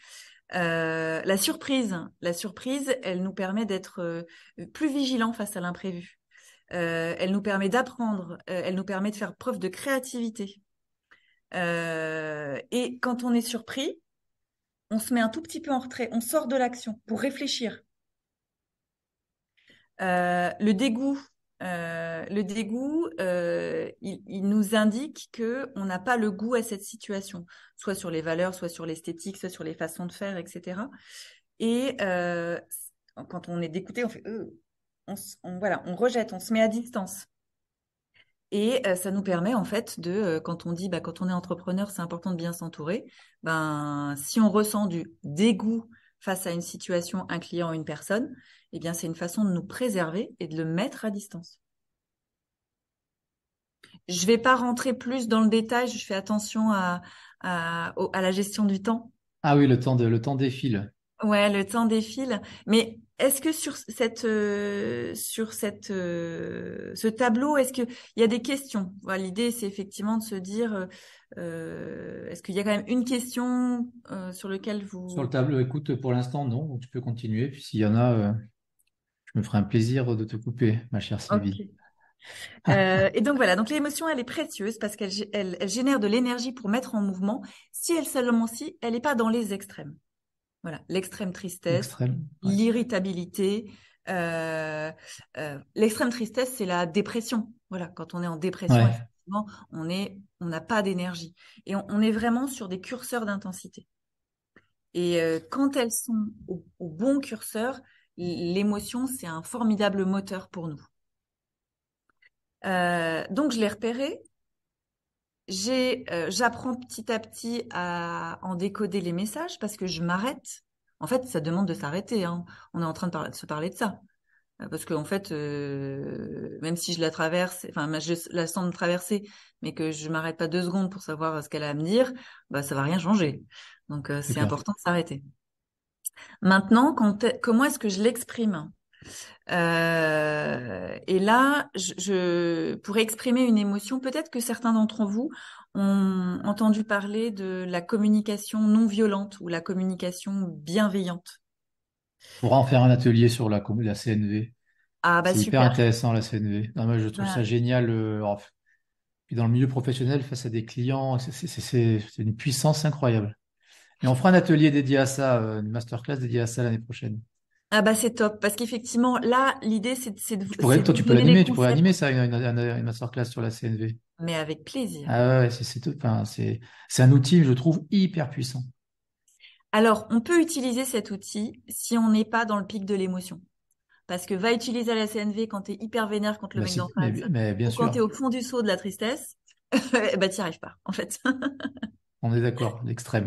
la surprise, la surprise, elle nous permet d'être plus vigilants face à l'imprévu. Euh, elle nous permet d'apprendre, euh, elle nous permet de faire preuve de créativité. Euh, et quand on est surpris, on se met un tout petit peu en retrait, on sort de l'action pour réfléchir. le dégoût, le dégoût, il, nous indique que on n'a pas le goût à cette situation, soit sur les valeurs, soit sur l'esthétique, soit sur les façons de faire, etc. Et quand on est dégoûté, on fait on, voilà, on rejette, on se met à distance. Et euh, ça nous permet en fait de, euh, quand on dit, bah, quand on est entrepreneur, c'est important de bien s'entourer. Ben, si on ressent du dégoût face à une situation, un client, une personne, eh bien, c'est une façon de nous préserver et de le mettre à distance. Je ne vais pas rentrer plus dans le détail. Je fais attention à, à, la gestion du temps. Ah oui, le temps de, le temps défile. Ouais, le temps défile. Mais est-ce que sur cette euh, sur cette euh, ce tableau, est-ce que il y a des questions L'idée, c'est effectivement de se dire, euh, est-ce qu'il y a quand même une question sur laquelle vous sur le tableau Écoute, pour l'instant, non. tu peux continuer. Puis s'il y en a, je me ferai un plaisir de te couper, ma chère Sylvie. et donc voilà, donc l'émotion, elle est précieuse parce qu'elle génère de l'énergie pour mettre en mouvement, si elle seulement si elle n'est pas dans les extrêmes l'extrême tristesse, l'irritabilité. Euh, euh, l'extrême tristesse, c'est la dépression. Voilà, quand on est en dépression, on on n'a pas d'énergie et on, est vraiment sur des curseurs d'intensité. Et euh, quand elles sont au, au bon curseur, l'émotion, c'est un formidable moteur pour nous. donc je l'ai repéré, euh, j'apprends petit à petit à en décoder les messages parce que je m'arrête. En fait, ça demande de s'arrêter. Hein. On est en train de, se parler de ça. Euh, parce qu'en fait, euh, même si je la traverse, enfin, je la sens de traverser, mais que je m'arrête pas deux secondes pour savoir ce qu'elle a à me dire, bah, ça va rien changer. Donc, c'est important de s'arrêter. Maintenant, comment est-ce que je l'exprime euh, et là, je, pourrais exprimer une émotion. Peut-être que certains d'entre vous ont entendu parler de la communication non violente ou la communication bienveillante. On pourra en faire un atelier sur la, la CNV. Ah bah c'est super. intéressant la CNV. Non, je trouve ça génial. Euh, puis dans le milieu professionnel, face à des clients, c'est une puissance incroyable. Et on fera un atelier dédié à ça, euh, une masterclass dédiée à ça l'année prochaine. Ah bah c'est top parce qu'effectivement là l'idée c'est de, de toi tu peux l'animer tu pourrais animer ça une, masterclass sur la CNV mais avec plaisir ah ouais c'est c'est un outil je trouve hyper puissant alors on peut utiliser cet outil si on n'est pas dans le pic de l'émotion parce que va utiliser la CNV quand tu es hyper vénère contre le bah mec d'en face quand tu es au fond du seau de la tristesse eh bah, tu n'y arrives pas en fait on est d'accord l'extrême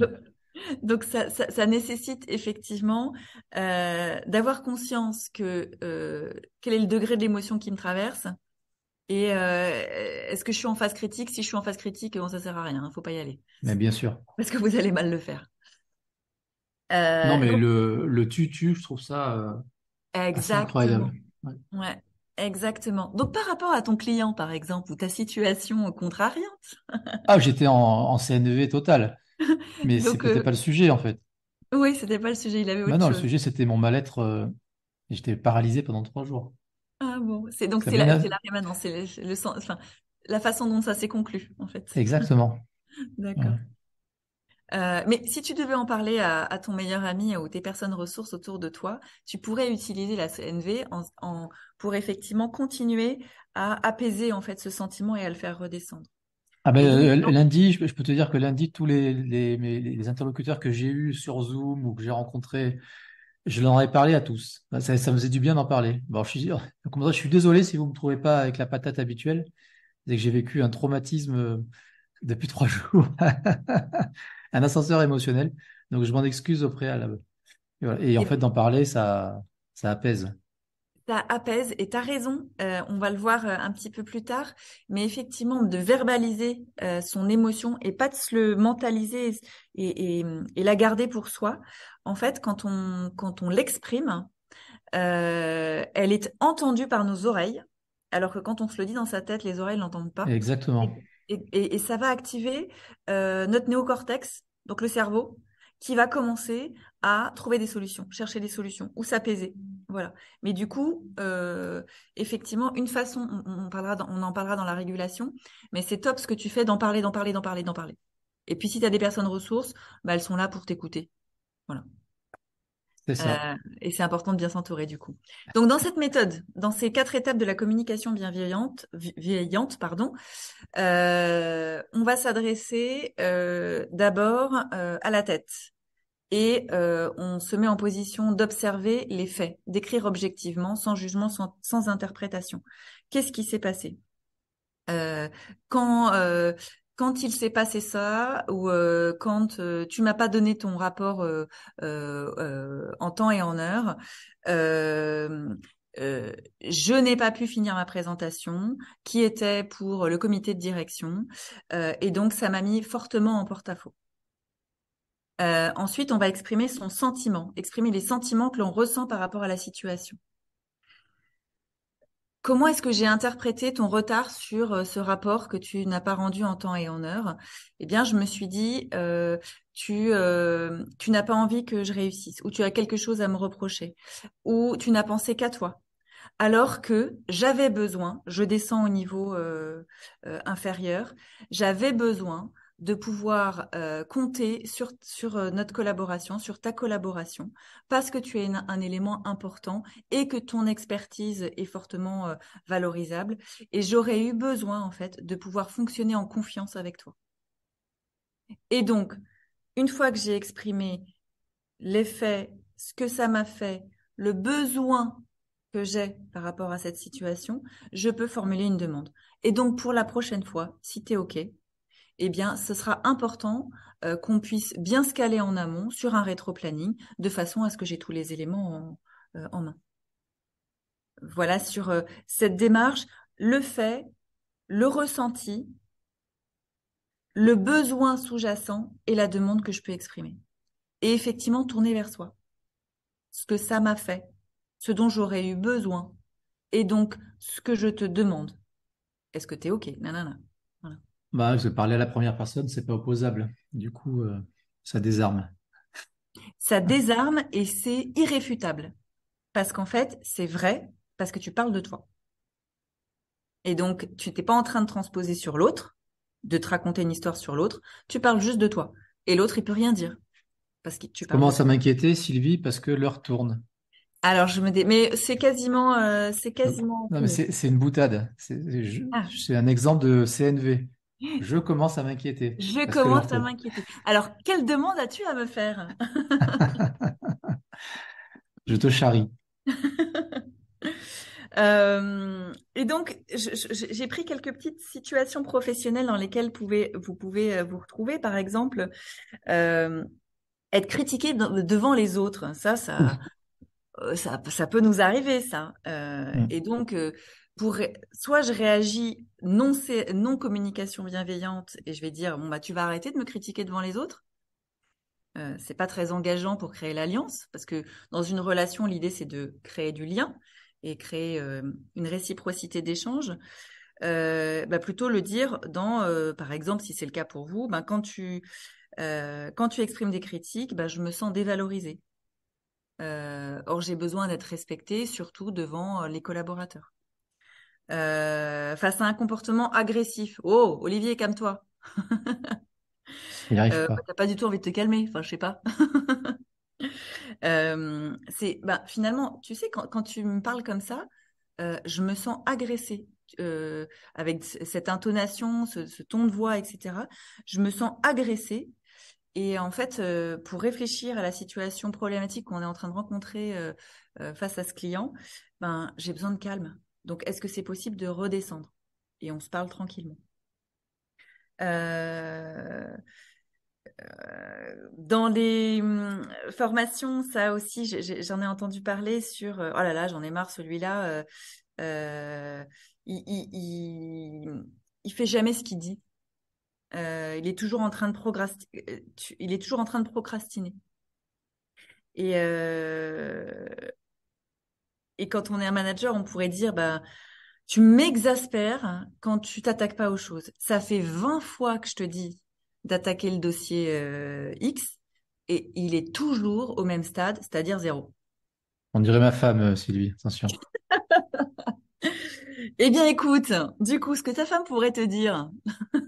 donc ça, nécessite effectivement euh, d'avoir conscience que euh, quel est le degré de l'émotion qui me traverse et euh, est-ce que je suis en phase critique. Si je suis en phase critique, ça ne sert à rien, ne hein, faut pas y aller. Mais bien sûr. Parce que vous allez mal le faire. non mais le, le tutu, je trouve ça exactement. incroyable. Exactement. Donc par rapport à ton client par exemple ou ta situation contrariante. ah j'étais en, en CNV e total. Mais c'était euh, pas le sujet en fait. Oui, c'était pas le sujet. Il avait autre non, le sujet c'était mon mal-être. Euh, j'étais paralysé pendant trois jours. Ah bon, c'est donc c'est la, rémanence, la façon dont ça s'est conclu en fait. Exactement. D'accord. Euh, mais si tu devais en parler à, ton meilleur ami ou tes personnes ressources autour de toi, tu pourrais utiliser la CNV pour effectivement continuer à apaiser en fait ce sentiment et à le faire redescendre. Ah ben, euh, lundi, je peux te dire que lundi, tous les, les, les interlocuteurs que j'ai eus sur Zoom ou que j'ai rencontrés, je leur ai parlé à tous. Bah, ça, me faisait du bien d'en parler. Bon, je suis, je suis désolé si vous ne me trouvez pas avec la patate habituelle. C'est que j'ai vécu un traumatisme euh, depuis trois jours, un ascenseur émotionnel. Donc, je m'en excuse au préalable. Et, Et en fait, d'en parler, ça, ça apaise ça apaise et t'as raison, euh, on va le voir euh, un petit peu plus tard, mais effectivement de verbaliser euh, son émotion et pas de se le mentaliser et, la garder pour soi. En fait, quand on quand on l'exprime, elle est entendue par nos oreilles, alors que quand on se le dit dans sa tête, les oreilles l'entendent pas. Exactement. Et, ça va activer notre néocortex, donc le cerveau, qui va commencer à trouver des solutions, chercher des solutions ou s'apaiser voilà. Mais du coup, euh, effectivement, une façon, on, en parlera dans la régulation, mais c'est top ce que tu fais d'en parler, d'en parler, d'en parler, d'en parler. Et puis si tu as des personnes ressources, bah, elles sont là pour t'écouter. Voilà. C'est ça. Euh, et c'est important de bien s'entourer du coup. Donc dans cette méthode, dans ces quatre étapes de la communication bienveillante, vieillante, pardon, euh, on va s'adresser d'abord à la tête et euh, on se met en position d'observer les faits, d'écrire objectivement, sans jugement, sans, interprétation. Qu'est-ce qui s'est passé euh, euh, Quand il s'est passé ça, ou quand tu m'as pas donné ton rapport en temps et en heure, je n'ai pas pu finir ma présentation, qui était pour le comité de direction, et donc ça m'a mis fortement en porte-à-faux. Euh, ensuite, on va exprimer son sentiment, exprimer les sentiments que l'on ressent par rapport à la situation. Comment est-ce que j'ai interprété ton retard sur euh, ce rapport que tu n'as pas rendu en temps et en heure Eh bien, je me suis dit, euh, tu, n'as pas envie que je réussisse, ou tu as quelque chose à me reprocher, ou tu n'as pensé qu'à toi. Alors que j'avais besoin, je descends au niveau inférieur, j'avais besoin de pouvoir euh, compter sur, euh, notre collaboration, sur ta collaboration, parce que tu es un élément important et que ton expertise est fortement euh, valorisable. Et j'aurais eu besoin, en fait, de pouvoir fonctionner en confiance avec toi. Et donc, une fois que j'ai exprimé l'effet, ce que ça m'a fait, le besoin que j'ai par rapport à cette situation, je peux formuler une demande. Et donc, pour la prochaine fois, si tu es OK, eh bien, ce sera important euh, qu'on puisse bien se caler en amont sur un rétro-planning de façon à ce que j'ai tous les éléments en, euh, main. Voilà sur euh, cette démarche, le fait, le ressenti, le besoin sous-jacent et la demande que je peux exprimer. Et effectivement, tourner vers soi. Ce que ça m'a fait, ce dont j'aurais eu besoin, et donc ce que je te demande. Est-ce que tu es OK bah, parce à la première personne, c'est pas opposable. Du coup, euh, ça désarme. Ça désarme et c'est irréfutable. Parce qu'en fait, c'est vrai parce que tu parles de toi. Et donc, tu t'es pas en train de transposer sur l'autre, de te raconter une histoire sur l'autre, tu parles juste de toi. Et l'autre, il peut rien dire. Parce que tu Je commence à m'inquiéter, Sylvie, parce que l'heure tourne. Alors je me dis, mais c'est quasiment, euh, c'est quasiment. Non mais c'est une boutade. C'est ah. un exemple de CNV. Je commence à m'inquiéter. Je commence à m'inquiéter. Alors, quelle demande as-tu à me faire Je te charrie. Euh, et donc, j'ai pris quelques petites situations professionnelles dans lesquelles pouvez, vous pouvez euh, vous retrouver. Par exemple, euh, être critiqué devant les autres. Ça, ça, ça, ça, peut nous arriver, ça. Mm. Et donc, soit je réagis non non communication bienveillante et je vais dire bon bah tu vas arrêter de me critiquer devant les autres. Ce euh, c'est pas très engageant pour créer l'alliance parce que dans une relation l'idée c'est de créer du lien et créer euh, une réciprocité d'échange. Euh, bah, plutôt le dire dans par exemple si c'est le cas pour vous bah, quand tu quand tu exprimes des critiques bah, je me sens dévalorisée. or j'ai besoin d'être respectée surtout devant les collaborateurs. Euh, face à un comportement agressif. Oh, Olivier, calme-toi. euh, T'as pas du tout envie de te calmer. Enfin, je sais pas. Euh, c'est ben, finalement, tu sais, quand, tu me parles comme ça, euh, je me sens agressée. avec cette intonation, ce, ce, ton de voix, etc., je me sens agressée. Et en fait, pour réfléchir à la situation problématique qu'on est en train de rencontrer face à ce client, ben, j'ai besoin de calme. Donc, est-ce que c'est possible de redescendre Et on se parle tranquillement. Euh, euh, dans les hum, formations, ça aussi, j'en ai, entendu parler sur euh, oh là là, j'en ai marre celui-là. Il, ne fait jamais ce qu'il dit. il est toujours en train de procrastiner. Il est toujours en train de procrastiner. Et et quand on est un manager, on pourrait dire, bah, tu m'exaspères quand tu t'attaques pas aux choses. Ça fait 20 fois que je te dis d'attaquer le dossier euh, X et il est toujours au même stade, c'est-à-dire zéro. On dirait ma femme, euh, Sylvie, attention. eh bien, écoute, du coup, ce que ta femme pourrait te dire.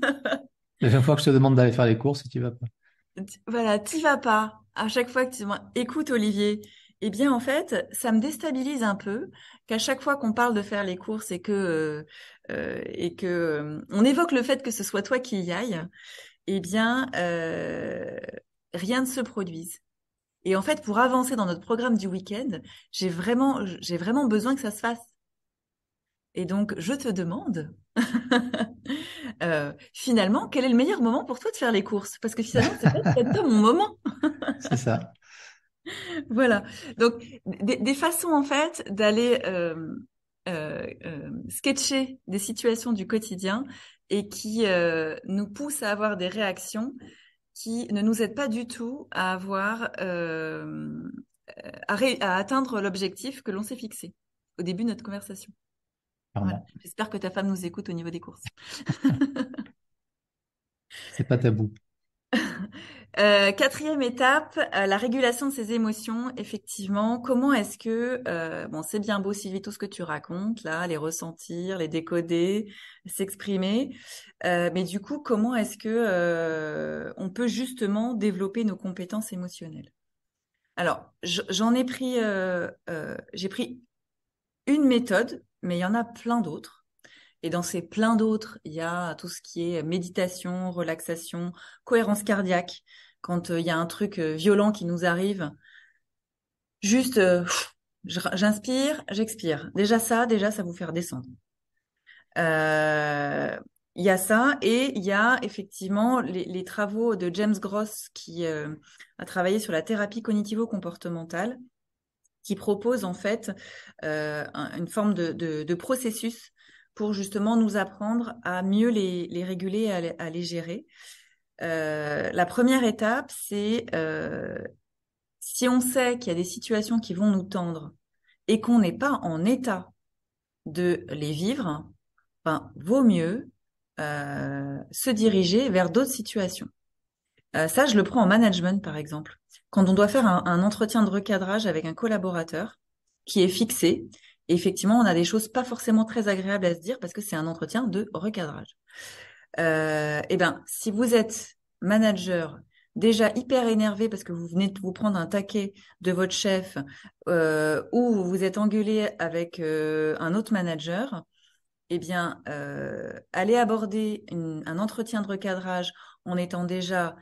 La chaque fois que je te demande d'aller faire les courses, tu vas pas. Voilà, tu vas pas. À chaque fois que tu écoute Olivier, eh bien, en fait, ça me déstabilise un peu qu'à chaque fois qu'on parle de faire les courses et que euh, euh, et que euh, on évoque le fait que ce soit toi qui y aille, eh bien, rien ne se produise. Et en fait, pour avancer dans notre programme du week-end, j'ai vraiment, j'ai vraiment besoin que ça se fasse. Et donc, je te demande, finalement, quel est le meilleur moment pour toi de faire les courses Parce que finalement, c'est peut-être pas mon moment. c'est ça. voilà. Donc, des, façons, en fait, d'aller euh, euh, euh, sketcher des situations du quotidien et qui nous poussent à avoir des réactions qui ne nous aident pas du tout à avoir, à, atteindre l'objectif que l'on s'est fixé au début de notre conversation. J'espère que ta femme nous écoute au niveau des courses. C'est pas tabou. Euh, quatrième étape, euh, la régulation de ses émotions. Effectivement, comment est-ce que euh, bon, c'est bien beau Sylvie tout ce que tu racontes là, les ressentir, les décoder, s'exprimer, mais du coup, comment est-ce que on peut justement développer nos compétences émotionnelles Alors, j'en ai pris, j'ai pris une méthode, mais il y en a plein d'autres. Et dans ces pleins d'autres, il y a tout ce qui est méditation, relaxation, cohérence cardiaque. Quand euh, il y a un truc euh, violent qui nous arrive, juste euh, j'inspire, j'expire. Déjà ça, déjà ça vous fait descendre. il y a ça et il y a effectivement les, travaux de James Gross qui a travaillé sur la thérapie cognitivo-comportementale qui propose en fait une forme de, processus pour justement nous apprendre à mieux les, réguler, à, les gérer. Euh, la première étape, c'est euh, si on sait qu'il y a des situations qui vont nous tendre et qu'on n'est pas en état de les vivre, ben, vaut mieux euh, se diriger vers d'autres situations. ça, je le prends en management, par exemple. Quand on doit faire un entretien de recadrage avec un collaborateur qui est fixé, effectivement, on a des choses pas forcément très agréables à se dire parce que c'est un entretien de recadrage. Euh, eh ben, si vous êtes manager déjà hyper énervé parce que vous venez de vous prendre un taquet de votre chef euh, ou vous êtes engueulé avec euh, un autre manager, eh bien, aller allez aborder un entretien de recadrage en étant déjà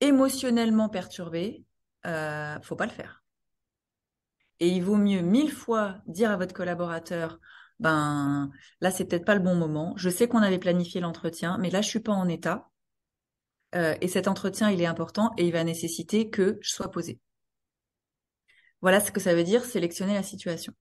émotionnellement perturbé, faut pas le faire. Et il vaut mieux mille fois dire à votre collaborateur, ben là c'est peut-être pas le bon moment. Je sais qu'on avait planifié l'entretien, mais là je suis pas en état. Euh, et cet entretien il est important et il va nécessiter que je sois posé. Voilà ce que ça veut dire sélectionner la situation.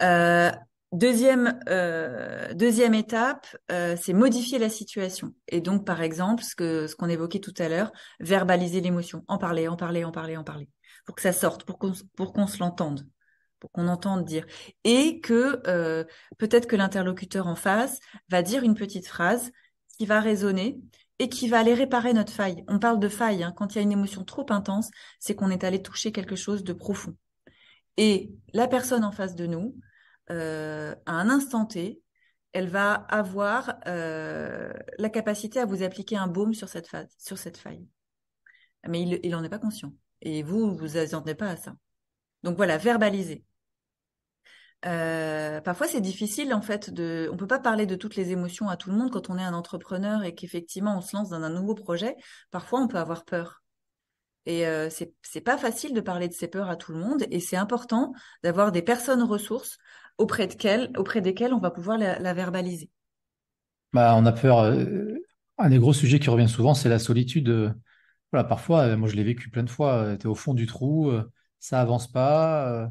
Euh, deuxième euh, deuxième étape, c'est modifier la situation. Et donc par exemple ce que ce qu'on évoquait tout à l'heure, verbaliser l'émotion, en parler, en parler, en parler, en parler pour que ça sorte, pour qu'on pour qu'on se l'entende, pour qu'on entende dire, et que euh, peut-être que l'interlocuteur en face va dire une petite phrase qui va résonner et qui va aller réparer notre faille. On parle de faille hein. quand il y a une émotion trop intense, c'est qu'on est allé toucher quelque chose de profond. Et la personne en face de nous, euh, à un instant T, elle va avoir euh, la capacité à vous appliquer un baume sur cette, faille. Mais il n'en est pas conscient. Et vous, vous attendez pas à ça. Donc voilà, verbaliser. Euh, parfois, c'est difficile en fait de. On peut pas parler de toutes les émotions à tout le monde quand on est un entrepreneur et qu'effectivement on se lance dans un nouveau projet. Parfois, on peut avoir peur. Et euh, c'est pas facile de parler de ces peurs à tout le monde. Et c'est important d'avoir des personnes ressources auprès desquelles, auprès desquelles on va pouvoir la, verbaliser. Bah, on a peur. Euh, un des gros sujets qui revient souvent, c'est la solitude parfois, euh, moi je l'ai vécu plein de fois, euh, tu es au fond du trou, euh, ça avance pas.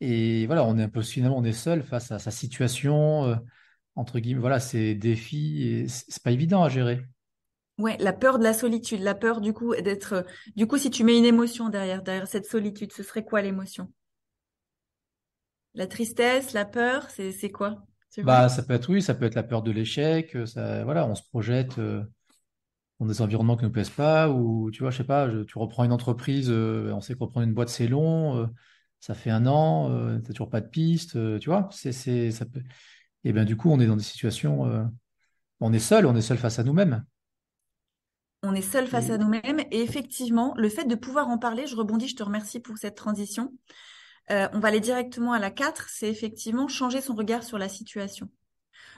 Et voilà, on est un peu finalement, on est seul face à sa situation, entre guillemets, voilà, ses défis, et c'est pas évident à gérer. Ouais, la peur de la solitude, la peur du coup d'être. Du coup, si tu mets une émotion derrière, derrière cette solitude, ce serait quoi l'émotion La tristesse, la peur, c'est, c'est quoi Bah, ça peut être oui, ça peut être la peur de l'échec. Ça, voilà, on se projette dans des environnements qui ne nous plaisent pas, ou tu vois, je sais pas, tu reprends une entreprise, euh, on sait que reprendre une boîte c'est long, euh, ça fait un an, euh, tu n'as toujours pas de piste, tu vois, c'est, ça Et bien du coup, on est dans des situations, on est seul, on est seul face à nous-mêmes. On est seul face à nous-mêmes, et effectivement, le fait de pouvoir en parler, je rebondis, je te remercie pour cette transition. on va aller directement à la 4, c'est effectivement changer son regard sur la situation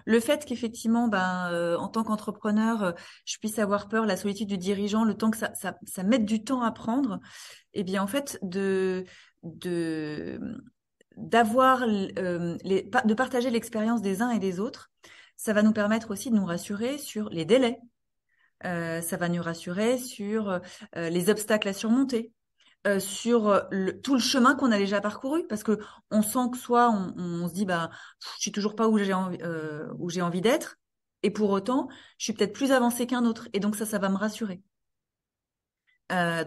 le fait qu'effectivement, ben, euh, en tant qu'entrepreneur, euh, je puisse avoir peur, la solitude du dirigeant, le temps que ça, ça, ça mette du temps à prendre, eh bien, en fait, de, de, d'avoir, euh, les, de partager l'expérience des uns et des autres, ça va nous permettre aussi de nous rassurer sur les délais. ça va nous rassurer sur les obstacles à surmonter. Euh, sur euh, tout le chemin qu'on a déjà parcouru parce que on sent que soit on, se dit bah je suis toujours pas où j'ai envie euh, où j'ai envie d'être et pour autant je suis peut-être plus avancé qu'un autre et donc ça ça va me rassurer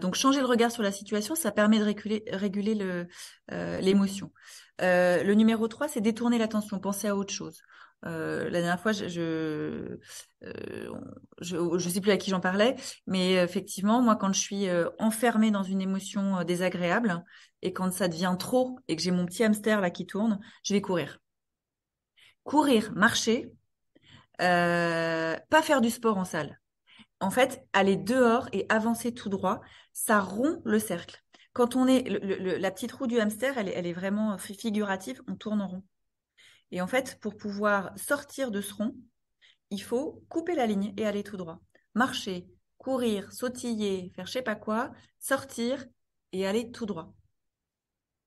donc changer le regard sur la situation ça permet de réguler, le l'émotion le numéro 3 c'est détourner l'attention penser à autre chose euh, la dernière fois, je euh, je, je, sais plus à qui j'en parlais, mais effectivement, moi, quand je suis euh, enfermée dans une émotion désagréable et quand ça devient trop et que j'ai mon petit hamster là qui tourne, je vais courir, courir, marcher, pas faire du sport en salle. En fait, aller dehors et avancer tout droit, ça rompt le cercle. Quand on est la petite roue du hamster, elle, elle est vraiment figurative, on tourne en rond. Et en fait, pour pouvoir sortir de ce rond, il faut couper la ligne et aller tout droit. Marcher, courir, sautiller, faire je sais pas quoi, sortir et aller tout droit.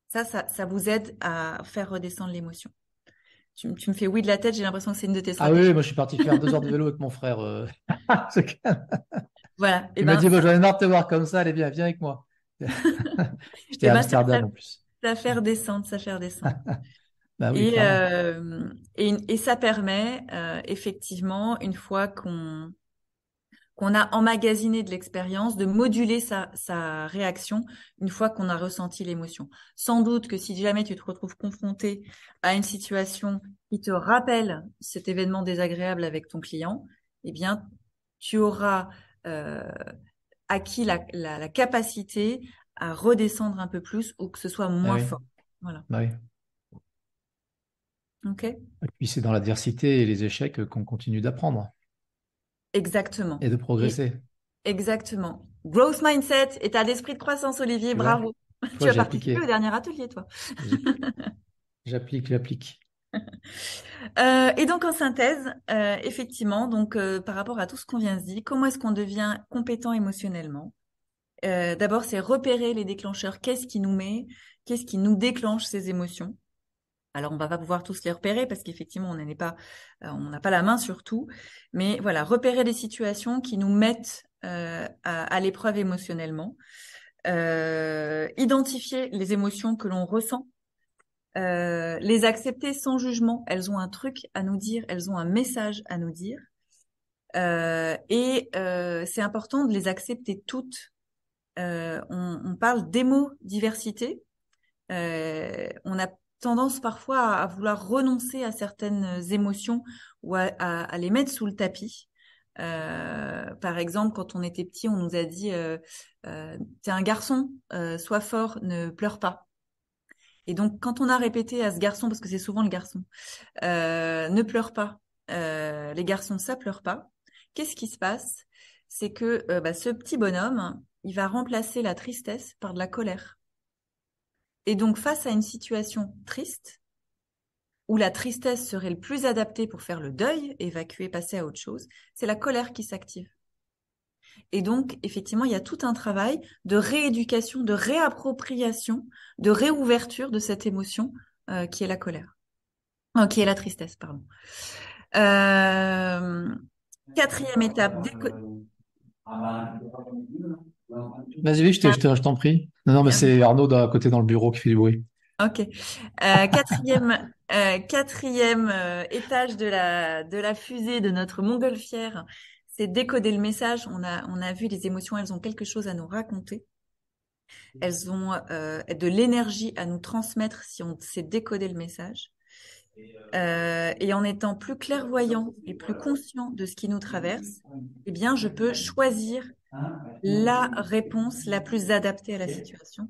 Ça, ça, ça vous aide à faire redescendre l'émotion. Tu, me fais oui de la tête, j'ai l'impression que c'est une de tes ah stratégies. Ah oui, moi je suis parti faire deux heures de vélo avec mon frère. Euh. voilà. Il eh m'a ben, dit, bon, j'en ai marre de te voir comme ça, allez, bien, viens avec moi. J'étais à eh ben, Amsterdam en plus. Ça fait redescendre, ça fait redescendre. Bah euh, et, ça permet euh, effectivement, une fois qu'on qu'on a emmagasiné de l'expérience, de moduler sa, sa réaction une fois qu'on a ressenti l'émotion. Sans doute que si jamais tu te retrouves confronté à une situation qui te rappelle cet événement désagréable avec ton client, eh bien, tu auras euh, acquis la, capacité à redescendre un peu plus ou que ce soit moins bah fort. Voilà. Bah oui. Et puis c'est dans l'adversité et les échecs qu'on continue d'apprendre. Exactement. Et de progresser. Exactement. Growth mindset, à l'esprit de croissance, Olivier, bravo. tu as participé au dernier atelier, toi. J'applique, j'applique. Euh, et donc en synthèse, euh, effectivement, donc euh, par rapport à tout ce qu'on vient de dire, comment est-ce qu'on devient compétent émotionnellement D'abord, c'est repérer les déclencheurs. Qu'est-ce qui nous met Qu'est-ce qui nous déclenche ces émotions alors, on va pas pouvoir tous les repérer parce qu'effectivement, on n'est pas, euh, on n'a pas la main sur tout. Mais voilà, repérer des situations qui nous mettent euh, à, l'épreuve émotionnellement, euh, identifier les émotions que l'on ressent, les accepter sans jugement. Elles ont un truc à nous dire, elles ont un message à nous dire. et c'est important de les accepter toutes. on, on parle d'émo-diversité. on a tendance parfois à, vouloir renoncer à certaines émotions ou à, les mettre sous le tapis. Euh, par exemple, quand on était petit, on nous a dit euh, euh "T'es un garçon, euh, sois fort, ne pleure pas." Et donc, quand on a répété à ce garçon, parce que c'est souvent le garçon, "Ne pleure pas," les garçons ça pleure pas. Qu'est-ce qui se passe C'est que bah, ce petit bonhomme, il va remplacer la tristesse par de la colère. Et donc, face à une situation triste, où la tristesse serait le plus adaptée pour faire le deuil, évacuer, passer à autre chose, c'est la colère qui s'active. Et donc, effectivement, il y a tout un travail de rééducation, de réappropriation, de réouverture de cette émotion euh, qui est la colère, euh, qui est la tristesse, pardon. Euh, quatrième étape. Vas-y, je, t'en prie. Non, non, mais c'est Arnaud d'à côté dans le bureau qui fait du bruit. Ok. Euh, quatrième, euh, quatrième euh, étage de la, de la fusée de notre montgolfière, c'est décoder le message. On a, on a vu les émotions, elles ont quelque chose à nous raconter. Elles ont de l'énergie à nous transmettre si on sait décoder le message. Euh, et en étant plus clairvoyant et plus conscient de ce qui nous traverse, eh bien, je peux choisir la réponse la plus adaptée à la situation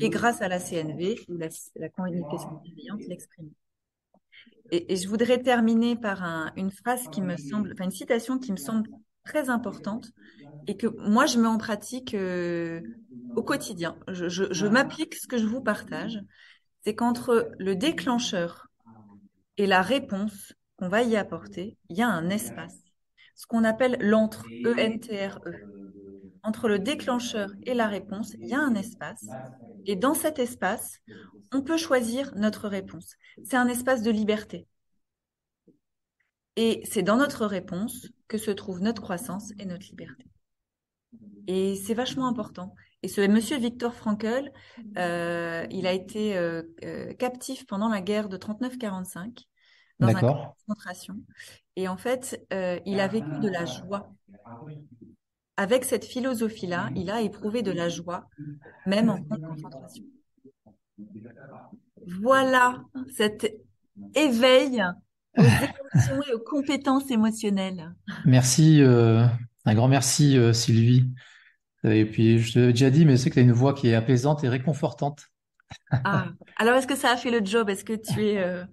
et grâce à la CNV ou la, communication bienveillante l'exprimer. Et, je voudrais terminer par une phrase qui me semble, enfin une citation qui me semble très importante et que moi je mets en pratique euh, au quotidien. Je, je m'applique ce que je vous partage. C'est qu'entre le déclencheur et la réponse qu'on va y apporter, il y a un espace, ce qu'on appelle l'entre, E-N-T-R-E. E. Entre le déclencheur et la réponse, il y a un espace. Et dans cet espace, on peut choisir notre réponse. C'est un espace de liberté. Et c'est dans notre réponse que se trouve notre croissance et notre liberté. Et c'est vachement important. Et ce monsieur Victor Frankel mmh. euh, il a été euh, euh, captif pendant la guerre de 39-45 dans un camp de concentration. Et en fait, il a vécu de la joie. Avec cette philosophie-là, mmh. il a éprouvé de la joie, même en concentration. Voilà cet éveil aux émotions et aux compétences émotionnelles. Merci, un grand merci Sylvie. Et puis, je te l'ai déjà dit, mais c'est que tu as une voix qui est apaisante et réconfortante. Ah, alors est-ce que ça a fait le job Est-ce que tu es. Euh,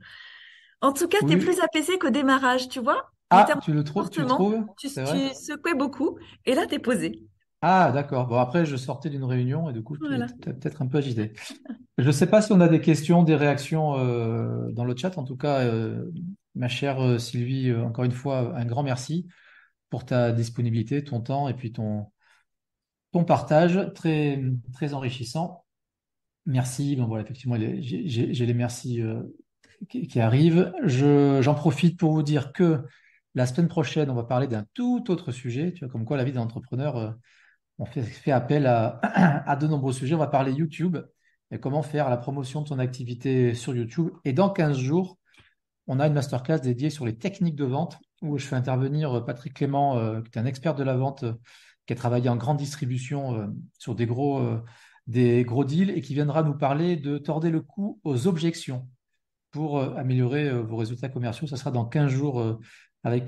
en tout cas, tu es plus apaisé qu'au démarrage, tu vois Ah, tu le trouves, tu le trouves Tu, secouais beaucoup et là, tu es posé. Ah, d'accord. Bon, après, je sortais d'une réunion et du coup, tu es peut-être un peu agité. je ne sais pas si on a des questions, des réactions euh, dans le chat. En tout cas, euh, ma chère Sylvie, encore une fois, un grand merci pour ta disponibilité, ton temps et puis ton, partage, très, très enrichissant. Merci. Bon, voilà, effectivement, j'ai les merci euh, qui, arrive arrivent. J'en profite pour vous dire que la semaine prochaine, on va parler d'un tout autre sujet. Tu vois, comme quoi la vie d'un entrepreneur, euh, on fait, appel à, à, de nombreux sujets. On va parler YouTube et comment faire la promotion de ton activité sur YouTube. Et dans 15 jours, on a une masterclass dédiée sur les techniques de vente où je fais intervenir euh, Patrick Clément, qui est un expert de la vente qui a travaillé en grande distribution euh, sur des gros, euh, des gros deals et qui viendra nous parler de tordre le coup aux objections pour euh, améliorer vos résultats commerciaux. Ça sera dans 15 jours avec,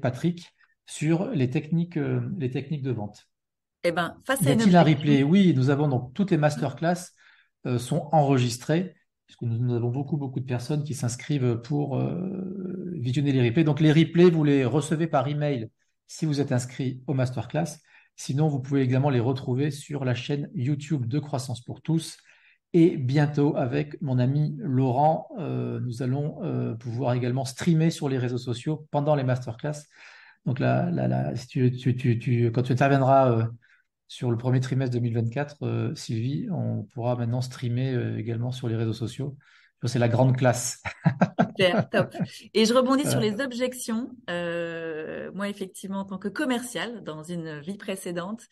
Patrick sur les techniques, les techniques de vente. Eh ben, face y un replay Oui, nous avons donc toutes les masterclass sont enregistrées puisque nous, avons beaucoup, beaucoup de personnes qui s'inscrivent pour visionner les replays. Donc, les replays, vous les recevez par email si vous êtes inscrit au masterclass. Sinon, vous pouvez également les retrouver sur la chaîne YouTube de Croissance pour tous. Et bientôt, avec mon ami Laurent, euh, nous allons euh, pouvoir également streamer sur les réseaux sociaux pendant les masterclass. Donc là, quand tu interviendras euh, sur le premier trimestre 2024, Sylvie, on pourra maintenant streamer également sur les réseaux sociaux c'est la grande classe. Super, top. Et je rebondis sur les objections. Euh, moi, effectivement, en tant que commercial, dans une vie précédente,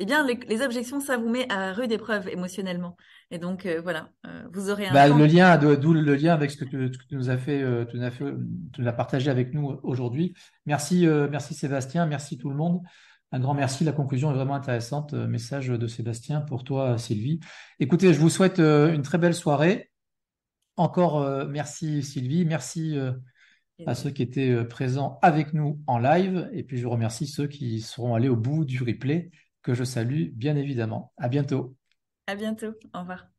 eh bien, les, objections, ça vous met à rude épreuve émotionnellement. Et donc, euh, voilà, euh, vous aurez un. Bah, le lien, d'où le lien avec ce que tu, nous as fait, tu nous partagé avec nous aujourd'hui. Merci, merci Sébastien, merci tout le monde. Un grand merci. La conclusion est vraiment intéressante. Message de Sébastien pour toi, Sylvie. Écoutez, je vous souhaite une très belle soirée. Encore euh, merci Sylvie, merci euh, à ceux qui étaient euh, présents avec nous en live, et puis je remercie ceux qui seront allés au bout du replay, que je salue bien évidemment. À bientôt. À bientôt, au revoir.